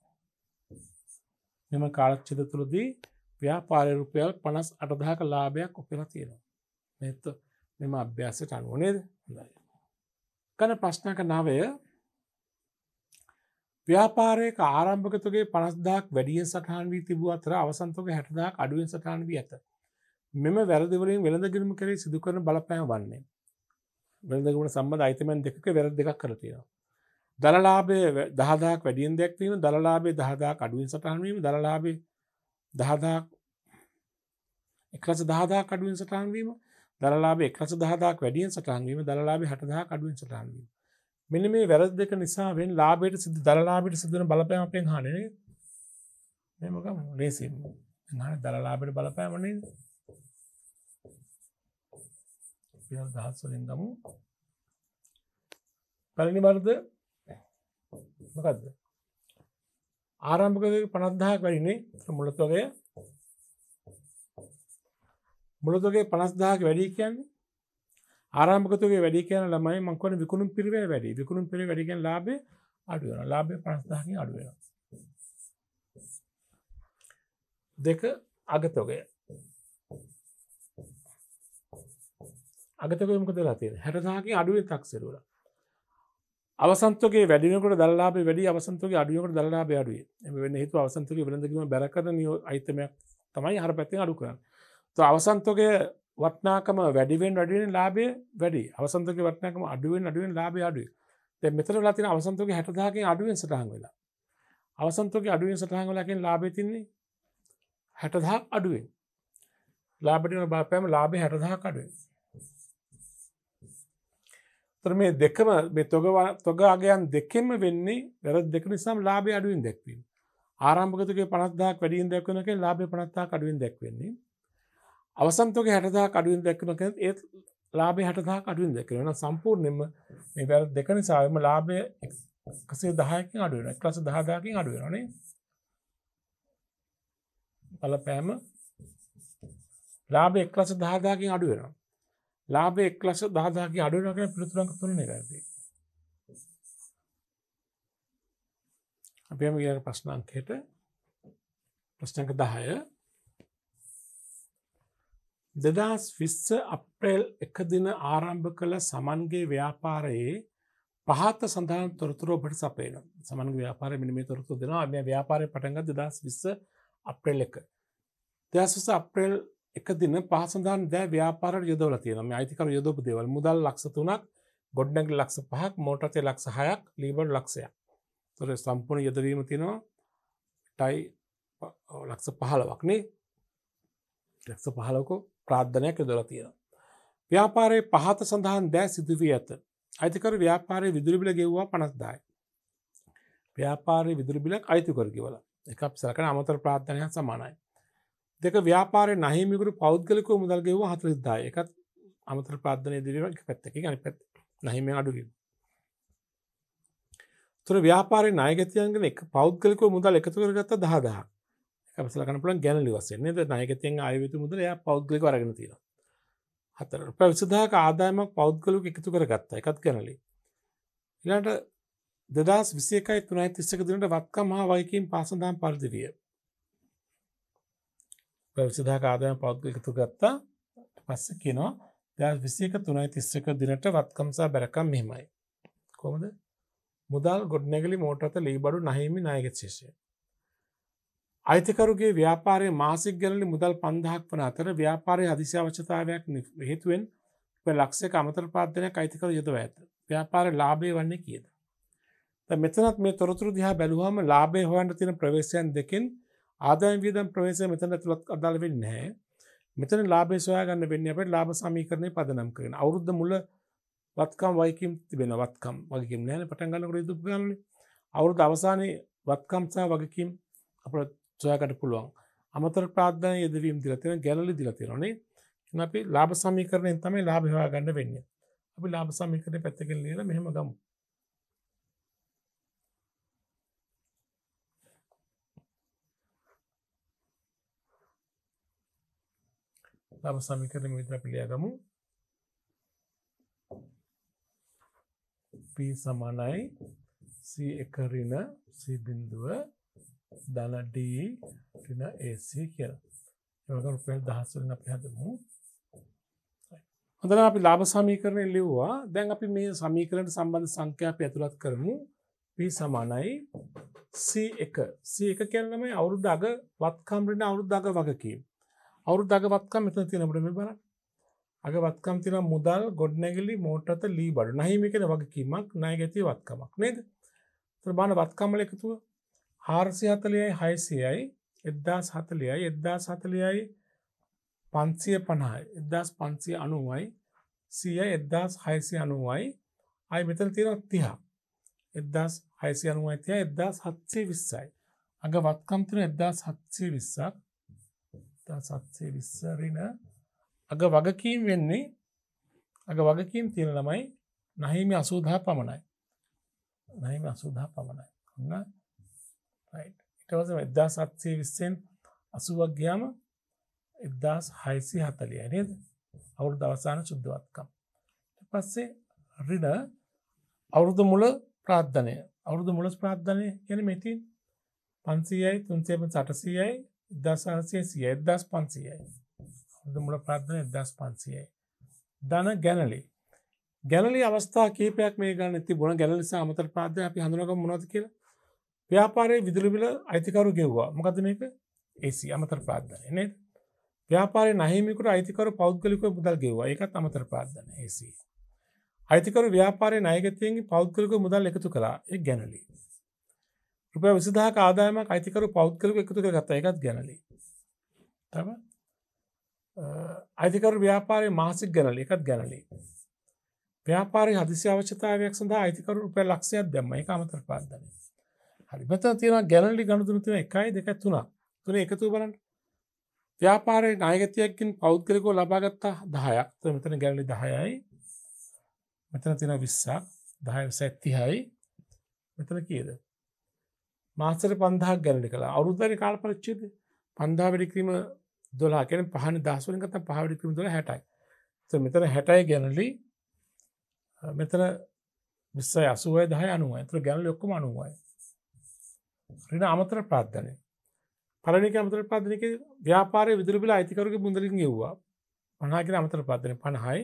මෙම කාලච්ඡේද තුලදී ව්‍යාපාරරුපයල් පනස් අටදහක ලාභයක් ඔපෙන තියෙනවා. මෙත් මෙම අභ්‍යාසට අනුවනේද හොඳයි. කන ප්‍රශ්නක නවය ව්‍යාපාරයක ආරම්භකතුගේ පනස්දාක් වැඩිය සටහන් වී තිබූ අතර අවසන්තක හැටදාක් අඩුවෙන් සටහන් වී ඇත. මෙම වැරදිවලින් වෙළඳගිරම කරේ සිදුකරන බලපෑම වන්නේ. වෙළඳගුණ සම්බඳ අයිතමන් දෙක වැරද දෙකක් කරතියෙනවා. දළලාබේ දහදාක් වැඩියෙන් දැක්වීම දළලාබේ දහදාක් අඩුවෙන් සටහන්වීම දළලාබේ දහදා එක්ලස දහදා කඩුවෙන් සටහන්වීම දරලාබ එක්ලස දහදාක් වැඩියෙන් සටහන්වීම දරලාබේ හටදා කඩුවෙන් සටහන්වීම මෙනි මේ වැරස් දෙක නිසාවෙන් ලාබේට සිද දරලාබට සිදන බලපෑම අපෙන් හනන මෙමක ලේසි හන දරලාබට බලපෑමනේ දහස්වලින් දමු පැලනි වර්ද මකදද ආරම්භක පනස්දාහක් වැඩිනේ මුලත්වගය මුලතුගේ පනස්දාහක වැඩි කියන්නේ ආරම්භකතුගේ වැඩි කියන ළමයි මංකවන විකුණුම් පිරිවේ වැඩි විකුණුම් පිරි වැඩිගෙන් ලාබේ අඩුවන ලාබේ පනස්දාහකින් අඩුවෙන දෙක අගතොගය අගතක මකද ලතිය හැටදාහකින් අඩුවෙන් තක්සරුවලා අවසන්තගේ වැඩිනකට දල්ලාබ වැඩි අවසන්තගේ අඩියකට දල්ලාබ අඩුවේ වෙන්න හිතු අවසන්තක වෙළඳකිීම බැරකර නිය අයිතමයක් තමයි හර පැත්තිෙන් අඩු කරන්න තු අවසන්තගේ වටනාකම වැඩිවෙන් වැඩියෙන් ලාබේ වැඩි අවසන්තක වටනකම අඩුවෙන් අඩුවෙන් ලාබේ අඩුව තැ මෙතර ලතින අවසන්තක හැටදාකින් අඩුවෙන් සටහන් වෙලා අවසන්තක අඩුවෙන් සටහන් වලකින් ලාබේ තින්නේ හැටදහක් අඩුවෙන් ලාබටින බාපෑම ලාබේ හැටදහක් අඩුවෙන් තර මේ දෙකම තොගවා තොගාගයන් දෙකෙන්ම වෙන්නේ වැර දෙක නිසාම් ලාබය අඩුවෙන් දැක්වීම ආරම්භකතුක පනත්දාක් වැඩින් දැක්වනක ලාබය පනත්තා අඩුවෙන් දැක්වෙන්නේ අවසන්තක හැටදා අඩුවෙන් දැක්වනක ඒත් ලාබේ හැටදා අඩුවෙන් දැකරෙන සම්පූර්ණයම මේ වැර දෙක නිසාම ලාබය කසේ දහයකින් අඩුවෙන කලස දහදාකින් අඩුවෙනනේ බලපෑම ලාබේ එක්ලස දහදාකින් අඩුවෙනවා ලාභය 1 ලක්ෂ 10000 කින් අඩු වෙනවා කියන පිළිතුරක් තුන නිරාදී. අපි යමු ඊළඟ ප්‍රශ්න අංකයට. ප්‍රශ්න අංක 10. 2020 අප්‍රේල් 1 දින ආරම්භ කළ සමන්ගේ ව්‍යාපාරයේ පහත සඳහන් තොරතුරු ඔබට සපයන සමන් ව්‍යාපාර මිනිමේ තොරතුරු දෙනවා මේ ව්‍යාපාරය පටන්ග දෙදස් විස්ස අප්‍රෙල් එක දෙදස් විස අප්‍රෙල් එක දින පහසඳන් දෑ ව්‍යාපාරට යොදවල තියෙන මේ අයිතිකර යොදපු දෙවල් මුදල් ලක්ෂ තුනක් ගොඩ්ඩැග ලක්ෂ පහක් මෝටතේ ලක්ෂ හයක් ලීබඩ් ලක්ෂයක් තොර සම්පූර්ණ යොදවීම තියෙනවා ටයි ලක්ෂ පහලවක්නේ ලක්ෂ පහලකෝ ප්‍රාද්ධනයක් යොදල තියෙන. ව්‍යාපාරයේ පහත සඳහන් දෑ සිදුවී ඇත අයිතිකර ව්‍යාපාරය විදුරබිල ගෙව්වා පනස්දායි. ව්‍යාපාරය විදුරබිලක් අයිතිකරගවල එකක් සලකන අමතර ප්‍රාධනයක් සමානයි. දෙක ව්‍යාපාරය නහිමිකුරු පෞද්ගලික මුදල් ගෙව හතරිදදා එකත් අමතර පාදධනය දිරීම එක පැත්තක ගනි පැත් නහිම අඩුගීම. තුර ව්‍යාපාරය නායගතයන්ගෙන එක පෞද්ගලික මුදල් එකතු කරගත්ත දහදා ඇසලකනපුලන් ගැනලි වසන්නේ නායකතයෙන් අයවිතු මුදල ය පෞද්ගලි කරගෙන තියෙන. හතර පැවිසදාක ආදායමක් පෞද්ගලක එකතු කරගත්ත එකත් ගැනලි. ඉලාට දෙදස් විසේකයි තුනයි තිස්සක දිනට වත්කම් හා වයිකින් පාසඳම් පරිදිවිය ප්‍රවිසිදා කාදම පෞද්ග එකතු ගත්තා පස්ස කියනවා දස් විසියක තුනයි තිස්සක දිනට වත්කම්සා බැරකම් මෙහෙමයි. කොමද මුදල් ගොඩ්නැගලි මෝටත ලීබඩු නහිමි නායගත් ශේෂය. අයිතිකරුගේ ව්‍යාපාරය මාසික් ගැලි මුදල් පන්දහක් වන අතර ව්‍යාපාරය අධිශ්‍යවචතාවයක් හේතුවෙන් ලක්ෂය අමතර පාදනයක් අයිතිකර යුතුව ඇත ව්‍යාපාර ලාබේ වන්නේ කියද. මෙතනත් මේ තොරතුරු දිහා බැලුවම ලාබේ හොන්ට තින ප්‍රවේශයන් දෙකින් ආදායම් වියදම් ප්‍රවේශය මෙතන ඇතුළත් අදාළ වෙන්නේ නැහැ. මෙතන ලාභය සොයා ගන්න වෙන්නේ අපිට ලාභ සමීකරණය පදනම් කරගෙන. අවුරුද්ද මුල වත්කම් වයිකම් තිබෙන වත්කම් වගකීම් නැහැ පටන් ගන්නකොට ඉදු ගන්නනේ. අවුරුදු අවසානයේ වත්කම් සහ වගකීම් අපිට සොයා ගන්න පුළුවන්. අමතර ප්‍රාර්ථනා යෙදවීම් දීලා තියෙන ගැලලි දීලා තියෙනනේ. එහෙනම් අපි ලාභ සමීකරණයෙන් තමයි ලාභ හොයා ගන්න වෙන්නේ. අපි ලාභ සමීකරණය පැත්තකින් ලියලා මෙහෙම ගමු. තම සමිකරණ විතර අපි ලියගමු p සමානයි c එක ඍණ c බිඳුව ධන d ඍණ ac කියලා. ඒක රුපියල් 10 වලින් අපි හදමු. හොඳට අපි ලාභ සමීකරණය ලිව්වා. දැන් අපි මේ සමීකරණයට සම්බන්ධ සංඛ්‍යා අපි ඇතුළත් කරමු. p සමානයි c1. c1 කියන්නේ තමයි අවුරුද්ද අග වත්කම් ඍණ අවුරුද්ද අග වගකීම්. අවුරු දගවත්කම් මෙතන තිනට මේ බර අගවත්කම් තින මුදල් ගොඩ්නැගලි මෝටත ලී බඩු නහිමිකෙන වගකීමක් නයගැති වත්කමක් නේද බාන වත්කමල එකතුව හාර්සි හතලයයි හයිසියයි එද්දා සහතලියයි එද්දා සහතලියයි පන්සිය පණහයි එදදාස් පන්සිය අනුවයි සිය එද්දාස් හයිසි අනුවයි අයි මෙතන තියෙන තිහා එදදාස් හයිසි අනුවයි තිය එදදා සත්සේ විස්සයි අග වත්කම්තින එදදා සත්සේ විස්සක් ඉතා සත්සේ විස්සරෙන අග වගකීම් වෙන්නේ අග වගකීම් තියෙන ළමයි නහිම අසූදා පමණයි නහිම අසූදා පමණයි ඔන්න ඉටවස එදදා සත්සේ විස්සෙන් අසුවක් ගයාම එදදාස් හයිසි හතලිය නේද අවුරු දවසාන සුද්ධවත්කම් පස්සේ රිඩ අවුරුදු මුල ප්‍රාද්ධනය අවුරුදු මුලස් ප්‍රාධ්ධනය ගැන මෙතින් පන්සීයයි තුන්සේම සටසීයයි දසහසේ සිය එදස් පන්සියයි මුල ප්‍රාත්ධන එදස් පන්සියයි දන ගැනලි ගැනලි අවස්ථා කීපයක් මේ ගන්න ඇති බොන ගැලනිසා අමතර පාද අපි හඳුනක මොනොද කියලා ව්‍යාපාරය විදුලිබිල අයිතිකරු ගෙව්වා මොකද මේක ඒසි අමතර පාද්ධන එන ව්‍යාපාර නහිමිකට අයිතිකරු පෞද්ගලිකව මුදල් ගෙවවා එකත් අමතර පාද්ධන ඒසි අයිතිකරු ව්‍යාපාරය නායගතයගේ පෞද්ගලික මුදල් එකතු කලා එක් ගැනලී රුපියල් 20000ක ආදායමක් අයිතිකරු පෞද්ගලිකව එකතු කරගත්තා. ඒකත් ගැනලි. තව අයිතිකරු ව්‍යාපාරයේ මාසික ගැනලි. ඒකත් ගැනලි. ව්‍යාපාරයේ හදිසි අවශ්‍යතාවයක් සඳහා අයිතිකරු රුපියල් ලක්ෂයක් දැම්මා. ඒක අමතර පාද්දනයි. හරි. මෙතන තියෙනවා ගැනලි ගණුදුන තියෙන 1 2 3. තුන එකතු බලන්න. ව්‍යාපාරයේ නායකතියකින් පෞද්ගලිකව ලබාගත්තා 10ක්. මෙතන ගැනලි 10යි. මෙතන තියෙනවා 20ක්. 10 30යි. මෙතන කීයද? මාසර පන්දහක් ගැනට කළ අවුද්ධරි කාල පරච්චේද පන්දා වැඩික්‍රීම දොලාකෙන පහන දස්වලින් කත පහවිඩික්‍රීම දොල හැටයි මෙතන හැටයි ගැනලි මෙතන විස්සයි අසුවය දහ අනුව ඇතර ගැනල ඔක්කම අනුවයි රෙන අමතර ප්‍රාධ්ධනය පලනික අමතර පාදනක ව්‍යාපාරය විදුරබිල අයිතිකරුගේ මුදලින් ගෙව්වා පනාගෙන අමතර පාදනය පණහයි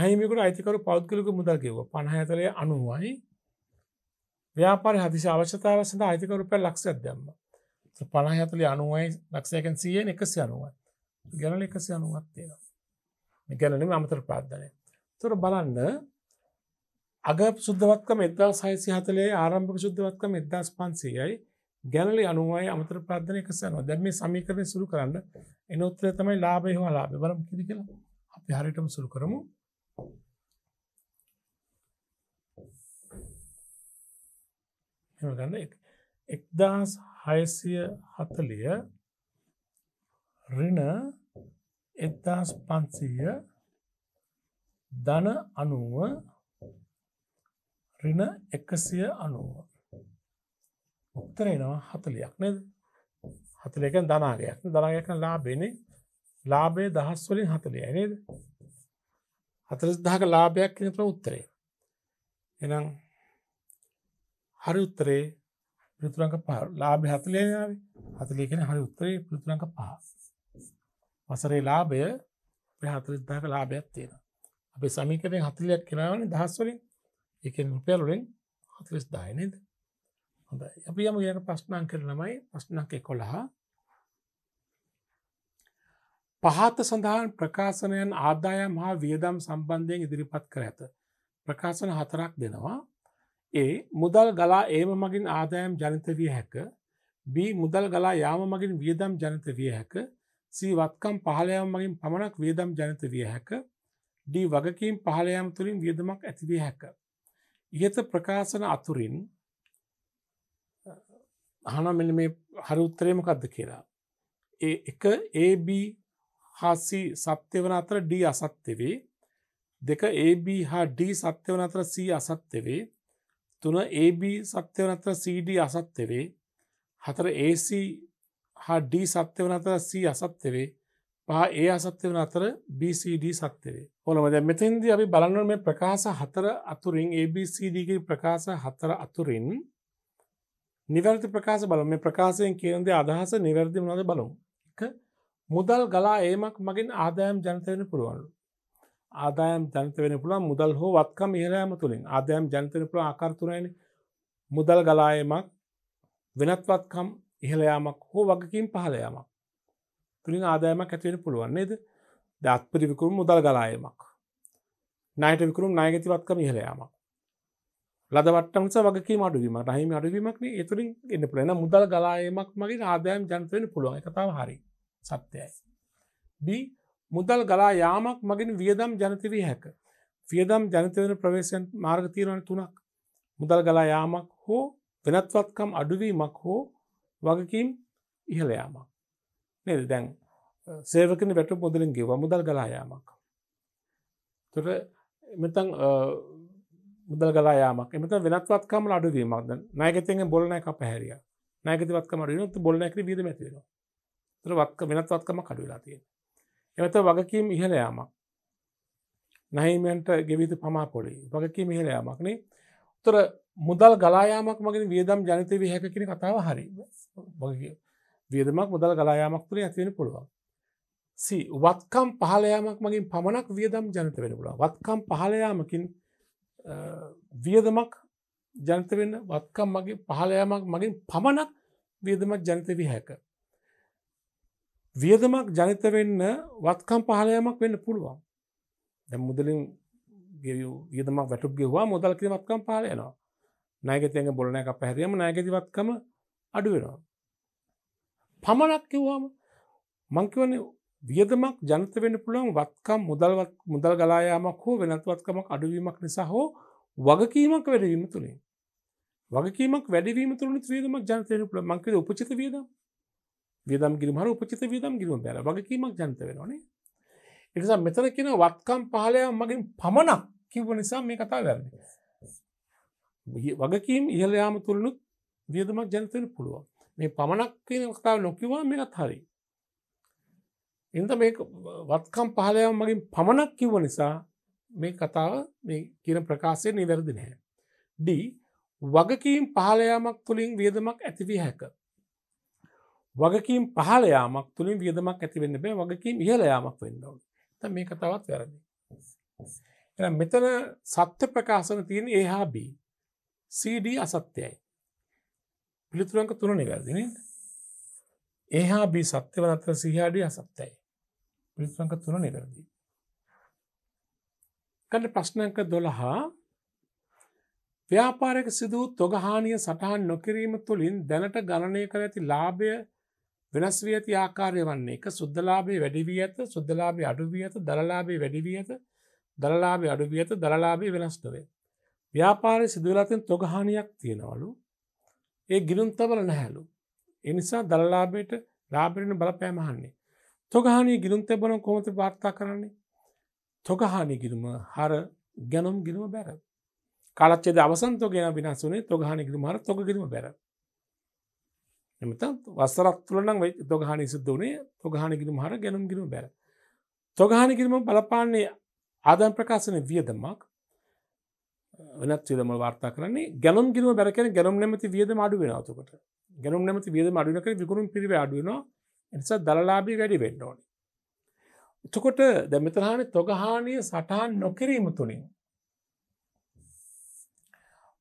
නහිමකුට අයිතිකරු පෞද්ගලක මුදල් ගෙව්වා පණහඇතරය අනුවයි ව්‍යාපාරය හදිසි අවශ්‍යතාව සඳහා අයිතික රුපියල් ලක්ෂයක් දැම්මා. 50 40 90යි ලක්ෂයකින් 100ෙන් 190යි. ගැලල 190ක් තියෙනවා. මේ ගැලල නෙමෙයි අමතර ප්‍රාර්ථනය. ඒතර බලන්න අග සුද්ධවත්කම 1640 ආරම්භක සුද්ධවත්කම 1500යි ගැලල 90යි අමතර ප්‍රාර්ථනය 190. දැන් මේ සමීකරණය සුළු කරන්න එන උත්තරය තමයි ලාභය හෝ අලාභය. බලමු කීද කියලා. අපි හරියටම සුළු කරමු. ගන්න එක්දස් හයසිය හතලිය රින එක්දස් පන්සීය ධන අනුව රින එකසිය අනුව උත්තරෙනවා හතලියක් නද හතලකන් ධනාගයක් දනාගයක ලාබෙනේ ලාබේ දහස් වලින් හතලිය නේද හතලස් දහක ලාභයක් කියන උත්තරේ එනම් හරි උත්තරේ පෘතුරංග පහ ලාභ හතලයාව හතලයගෙන හරි උත්තරේ පෘතුරංග පහ වසරේ ලාභය හතලිදාක ලාභයක් තියෙන අපේ සමීකරෙන් හතලයක් කෙනවන දහස්වලින් එකෙන් රුපියලුරෙන් හතලිස් දායනද හොඳ අපි යම කියන ප්‍රශ්නං කරනමයි ප්‍රශ්නක කොළහා පහත සඳහන් ප්‍රකාශනයන් ආදායම් හා වියදම් සම්බන්ධයෙන් ඉදිරිපත් කර ඇත ප්‍රකාශන හතරක් දෙනවා ඒ මුදල් ගලා ඒම මගින් ආදායම් ජනිතවිය හැක B මුදල් ගලා යාම මගින් වියදම් ජනතවිය හැක C වත්කම් පහලයම් මගින් පමණක් වියදම් ජනතවිය හැක D වගකීම් පහලයම් තුළින් වියදමක් ඇතිවිය හැක. ඉහත ප්‍රකාශන අතුරින් හන මෙ මේ හරුත්තරයමකක්ද කියලා. ඒ එක AB හාසි සත්‍ය වන අතර D අසත්්‍යවේ දෙක AB හා D සත්‍ය වන අතර C අසත්්‍යවේ තුන AB සත්‍යව නතර CD අසත්‍ය වේ. හතර AC හා D සත්‍ය වන අතර C අසත්‍ය වේ. පහ A අසත්‍ය වන අතර BCD සත්‍ය වේ. ඔනම දැන් මෙතෙන්දී අපි බලන්න මේ ප්‍රකාශ හතර අතුරින් ABCD ගේ ප්‍රකාශ හතර අතුරින් නිවැරදි ප්‍රකාශ බලමු. මේ ප්‍රකාශයෙන් කියන දේ අදහස නිවැරදි මොනවද බලමු. එක මුදල් ගලා ඒමක් මගින් ආදායම් ජනිත වෙන්න පුළුවන්ලු. ආදායම් ජනත වෙන පුළන් මුදල් හෝ වත්කම් ඉහරෑම තුළින් ආදයම් ජනතන පුළ ආකර්තුනයන මුදල් ගලායමක් වෙනත්වත්කම් ඉහලයාමක් හෝ වගකින් පහලයාමක් තුළින් ආදායමක් ඇතිවෙන පුළුවන්න්නේද දත්පති විකුරුම් මුදල් ගලායමක් නයට විකුරුම් නායගති වත්කම ඉහලයාමක් ලදවටමස වගේ මඩුවීම රහිම අඩුවීමක්න එතුරින් එන්න පුළන මුදල් ගලායමක් මගේ ආදායම් ජනතවෙන පුළුවන් එකතාව හරි සත්‍යයයි. මුදල් ගලා යාමක් මගින් වියදම් ජනතිවී හැක. වියදම් ජනතවන ප්‍රවේශයන් මාර්ගතීරණ තුනක් මුදල් ගලා යාමක් හෝ වෙනත්වත්කම් අඩුවීමක් හෝ වගකීම් ඉහළ යාමක්. නේද දැන් සේවකන වැට මුදලින් ගෙව මුදල් ගලා යාමක්. තුර එමතන් මුදල් ගලා යාමක් එමත වෙනත්වත්කම අඩුවීමක්ද නායකතයෙන් බොලනෑ අප හැරිය නායකතිවත්කම අඩුවනත් බොලනැකර වීද මැතිවෙනවා. තුර වත්ක වෙනත්වත්කම කඩුලා තියෙන. එනත වගකීම් ඉහළ යාමක් නැහිමන්ට ගෙවිතු පමාපොලි වගකීම ඉහළ යාමක්නේ උතර මුදල් ගලායාමක් මගින් වියදම් ජනිත විහැක කියන කතාව හරි වියදමක් මුදල් ගලායාමක් තුළ ඇතිවෙන පුළුවන් වත්කම් පහලයාමක් මගින් පමණක් වියදම් ජනත වෙන පුළුව වත්කම් පහලයාමකින් වියදමක් ජනත වෙන්න වත්කම් මගේ පහලයාමක් මගින් පමණක් වියදමක් ජනත විහැක වියදමක් ජනිත වෙන්න වත්කම් පහලයමක් වෙන්න පුළුවන් දැ මුදලින් වියදමක් වැටු ගවා මුදල් කිය වත්කම් පාලයනවා නයගතයගේ බොලනයක පැහැරීම නයගතිවත්කම අඩුවෙනවා පමණක් කිව්වාම මංකිවන්නේ වියදමක් ජනත වෙන පුළුවන් වත්කම් මුදල්වත් මුදල් ගලායාමක් හෝ වෙනත්වත්කමක් අඩුවීමක් නිසා හෝ වගකීමක් වැඩවීම තුළින් වගකීමක් වැඩවීම තුළ වියදමක් ජනතයට පුළ මංකද උපචිත වියදම් වියදම් ගිරිම හර උපචිත වියදම් ගිරීම බැල වගකීමක් ජනත වෙනවානේ එනිසා මෙතන කියන වත්කම් පහලයක් මගින් පමණක් කිව්ව නිසා මේ කතා වැරදි වගකීම් ඉහලයාම තුළනුත් වියදමක් ජනතවෙන පුළුවන් මේ පමණක් කියන කතාව නොකිවා මේකත් හරි එද මේ වත්කම් පහලයක් මගින් පමණක් කිව්ව නිසා මේ කතාව මේ කියන ප්‍රකාශය නිවැරදි නැහැ ඩ වගකීම් පහලයාමක් තුළින් වියදමක් ඇතිවී හැක වගකින් පහලයාමක් තුළින් වියදමක් ඇතිවෙන්න බෑ වගකින් ඉහලයාමක් වෙන්නව ත මේක තවත් වැරදි. එ මෙතන සත්‍ය ප්‍රකාශන තියෙන ඒහා B CD අසත්‍යයි. පිළිතුරංක තුන නිවැරදින ඒහා B සත්‍ය වන අතර සිහාඩි අසත්‍යයි. පිළිතුරංක තුන නිවැරදි. කඩ ප්‍රශ්නංක දොළහා ව්‍යාපාරක සිදුව තොගහානිය සටහන් නොකිරීම තුළින් දැනට ගණනය කර ඇති ලාභය වෙනස් වී ඇති ආකාරය වන්නේ එක සුද්දලාබේ වැඩිවී ඇත සුද්දලාබේ අඩුවී ඇත දරලාබේ වැඩිවී ඇත දරලාබේ අඩුවී ඇත දරලාබේ වෙනස් නොවේ. ව්‍යාපාරය සිදුවලතින් තොගහානියක් තියෙනවලු ඒ ගිලුන්තබල නැහැලු. එනිසා දරලාබේට ලාබරෙන බලපෑමහන්නේ. තොගහානී ගිලුන්තබල කොමති වාර්තා කරන්නේ. තොගහානි ගිරුම හර ගැනුම් ගිරුම බැර. කාලච්චේද අවසන්තෝගෙන විෙනසුනේ තොගහනි ගිරුම හර තොග ගිරුම බැරව. එමත වස්සරක් තුළනම් තොගහනි සිද්ධ වනේ තොගහනිකිරීම හර ගැනම් කිරීම බැර. තොගහනිකිරීම බලපාන්නේ ආදාන් ප්‍රකාශන වියදමක් වෙනත් විදම වාර්තා කරන්නේ ගැනම් කිරීම බැරකෙන ගැනම් නැමති වියද අඩු වෙනතුකට ගැනම් නැමති වියද අඩුනක විකුරුම් පිරිව අඩුවනවා එනිසා දලලාබී වැඩි වෙන්න ඕනි. එතකොට දැමතරහන තොගහානිය සටහන් නොකිරීම තුළින්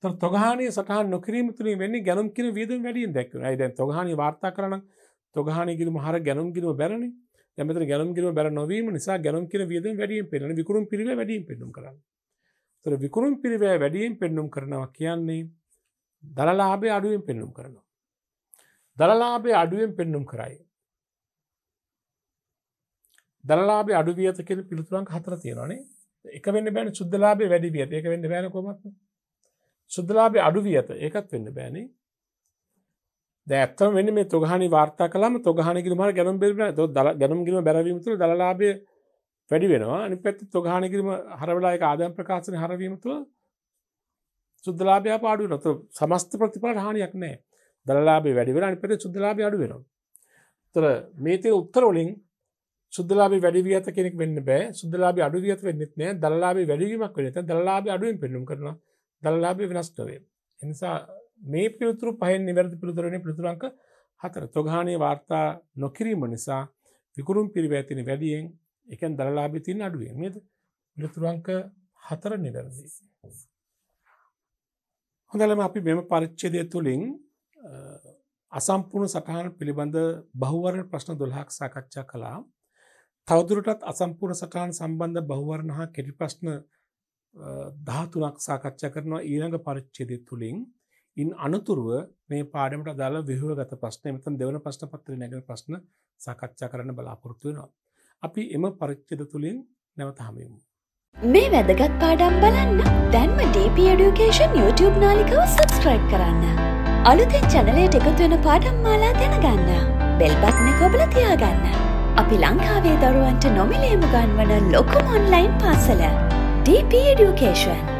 තොගහානය සටහන් නොකිරීම තුළින් වෙන්නේ ගැනුම් කින වියදම් වැඩියෙන් දැක්වන අයිද තොගහනි වාර්තා කරන තොගහනිගිරීම හර ගැනුම් කිරීම බැරණි ඇමත ගැනම් කිරීම බැර නොවීම නිසා ගැනම් කිර වියද වැඩියෙන් පෙරෙන විකුරුම් පිරිව වැඩියෙන් පෙන්නුම් කරන්න. තොර විකුරුම් පිරිවය වැඩියෙන් පෙන්නුම් කරනවා කියන්නේ දළලාබේ අඩුවෙන් පෙන්නුම් කරනවා. දළලාබේ අඩුවෙන් පෙන්නුම් කරයි. දළලාබේ අඩුවියත කෙන පිළිතුරන් හතර තියෙනනේ එක වෙන්න බැන සුද්දලාබේ වැඩි වියත එක වෙන්න බැන කොමත්න්නේ සුද්දලාබේ අඩුවී ඇත ඒකත් වෙන්න බෑනේ දැත්තම වෙන මේ තොගහනි වාර්තා කලාම තොගහන කිරීමට ගැනම් බෙරෙන තො ගැනම් කිරීම බැරවීම තුළ දලලාභය වැඩි වෙනවා අනිත් පැත්තේ තොගහන කිරීම හරවලා ඒක ආදායම් ප්‍රකාශන හරවීම තුළ සුද්දලාභය පාඩු වෙනවා. තො සමස්ත ප්‍රතිඵලට හානියක් නැහැ. දලලාභය වැඩි වෙලා අනිත් පැත්තේ සුද්දලාභය අඩු වෙනවා. තොර මේ තියෙන උත්තර වලින් සුද්දලාභය වැඩි විය ඇත කෙනෙක් වෙන්න බෑ. සුද්දලාභය අඩු විය ඇත වෙන්නෙත් නැහැ. දලලාභය වැඩි වීමක් වෙන්නේ නැත්නම් දලලාභය අඩුවෙන් පෙන්වුම් කරනවා. දළලාබය වෙනස්කවේ. එනිසා මේ පිළිතුරු පහෙන් නිවැරදි පිළිතුරණ පිළිතුරංක හතර තොගානය වාර්තා නොකිරීම නිසා විකුරුම් පිරිවැතින වැඩියෙන් එකන් දළලාබි තින් අඩුවෙන් මෙද පිළිතුරංක හතර නිවැරදි. හොඳලම අපි මෙම පරිච්චදය තුළින් අසම්පූර්ණ සටහන් පිළිබඳ බහුවරණ ප්‍රශ්න දොල්හක් සාකච්ඡා කලා තවදුරටත් අසම්පූර්ණ සටහන් සම්බන්ධ බහුවරණ හා කෙටි ප්‍රශ්න දහතුනක් සාකච්ඡා කරනවා ඊළඟ පරිච්චේදය තුළින් ඉන් අනතුරුව මේ පාඩමට දාලා විහවගත ප්‍රශ්නය මෙතන් දෙවන ප්‍රශ්න පත්‍ර නැගෙන ප්‍රශ්න සාකච්ඡා කරන්න බලාපොරොත්තු වෙනවා. අපි එම පරිච්චේද තුළින් නැවත හමයමු. මේ වැදගත් පාඩම් බලන්න දැන්ම DP Education YouTube නාලිකව සබස්ක්‍රයිබ් කරන්න. අලුතෙන් චනලයට එකතු වෙන පාඩම් මාලා දැනගන්න. බෙල්බත්න කොබල තියාගන්න. අපි ලංකාවේ දරුවන්ට නොමිලේම ගන්වන ලොකුම ඔන්ලයින් පාසල. DP Education.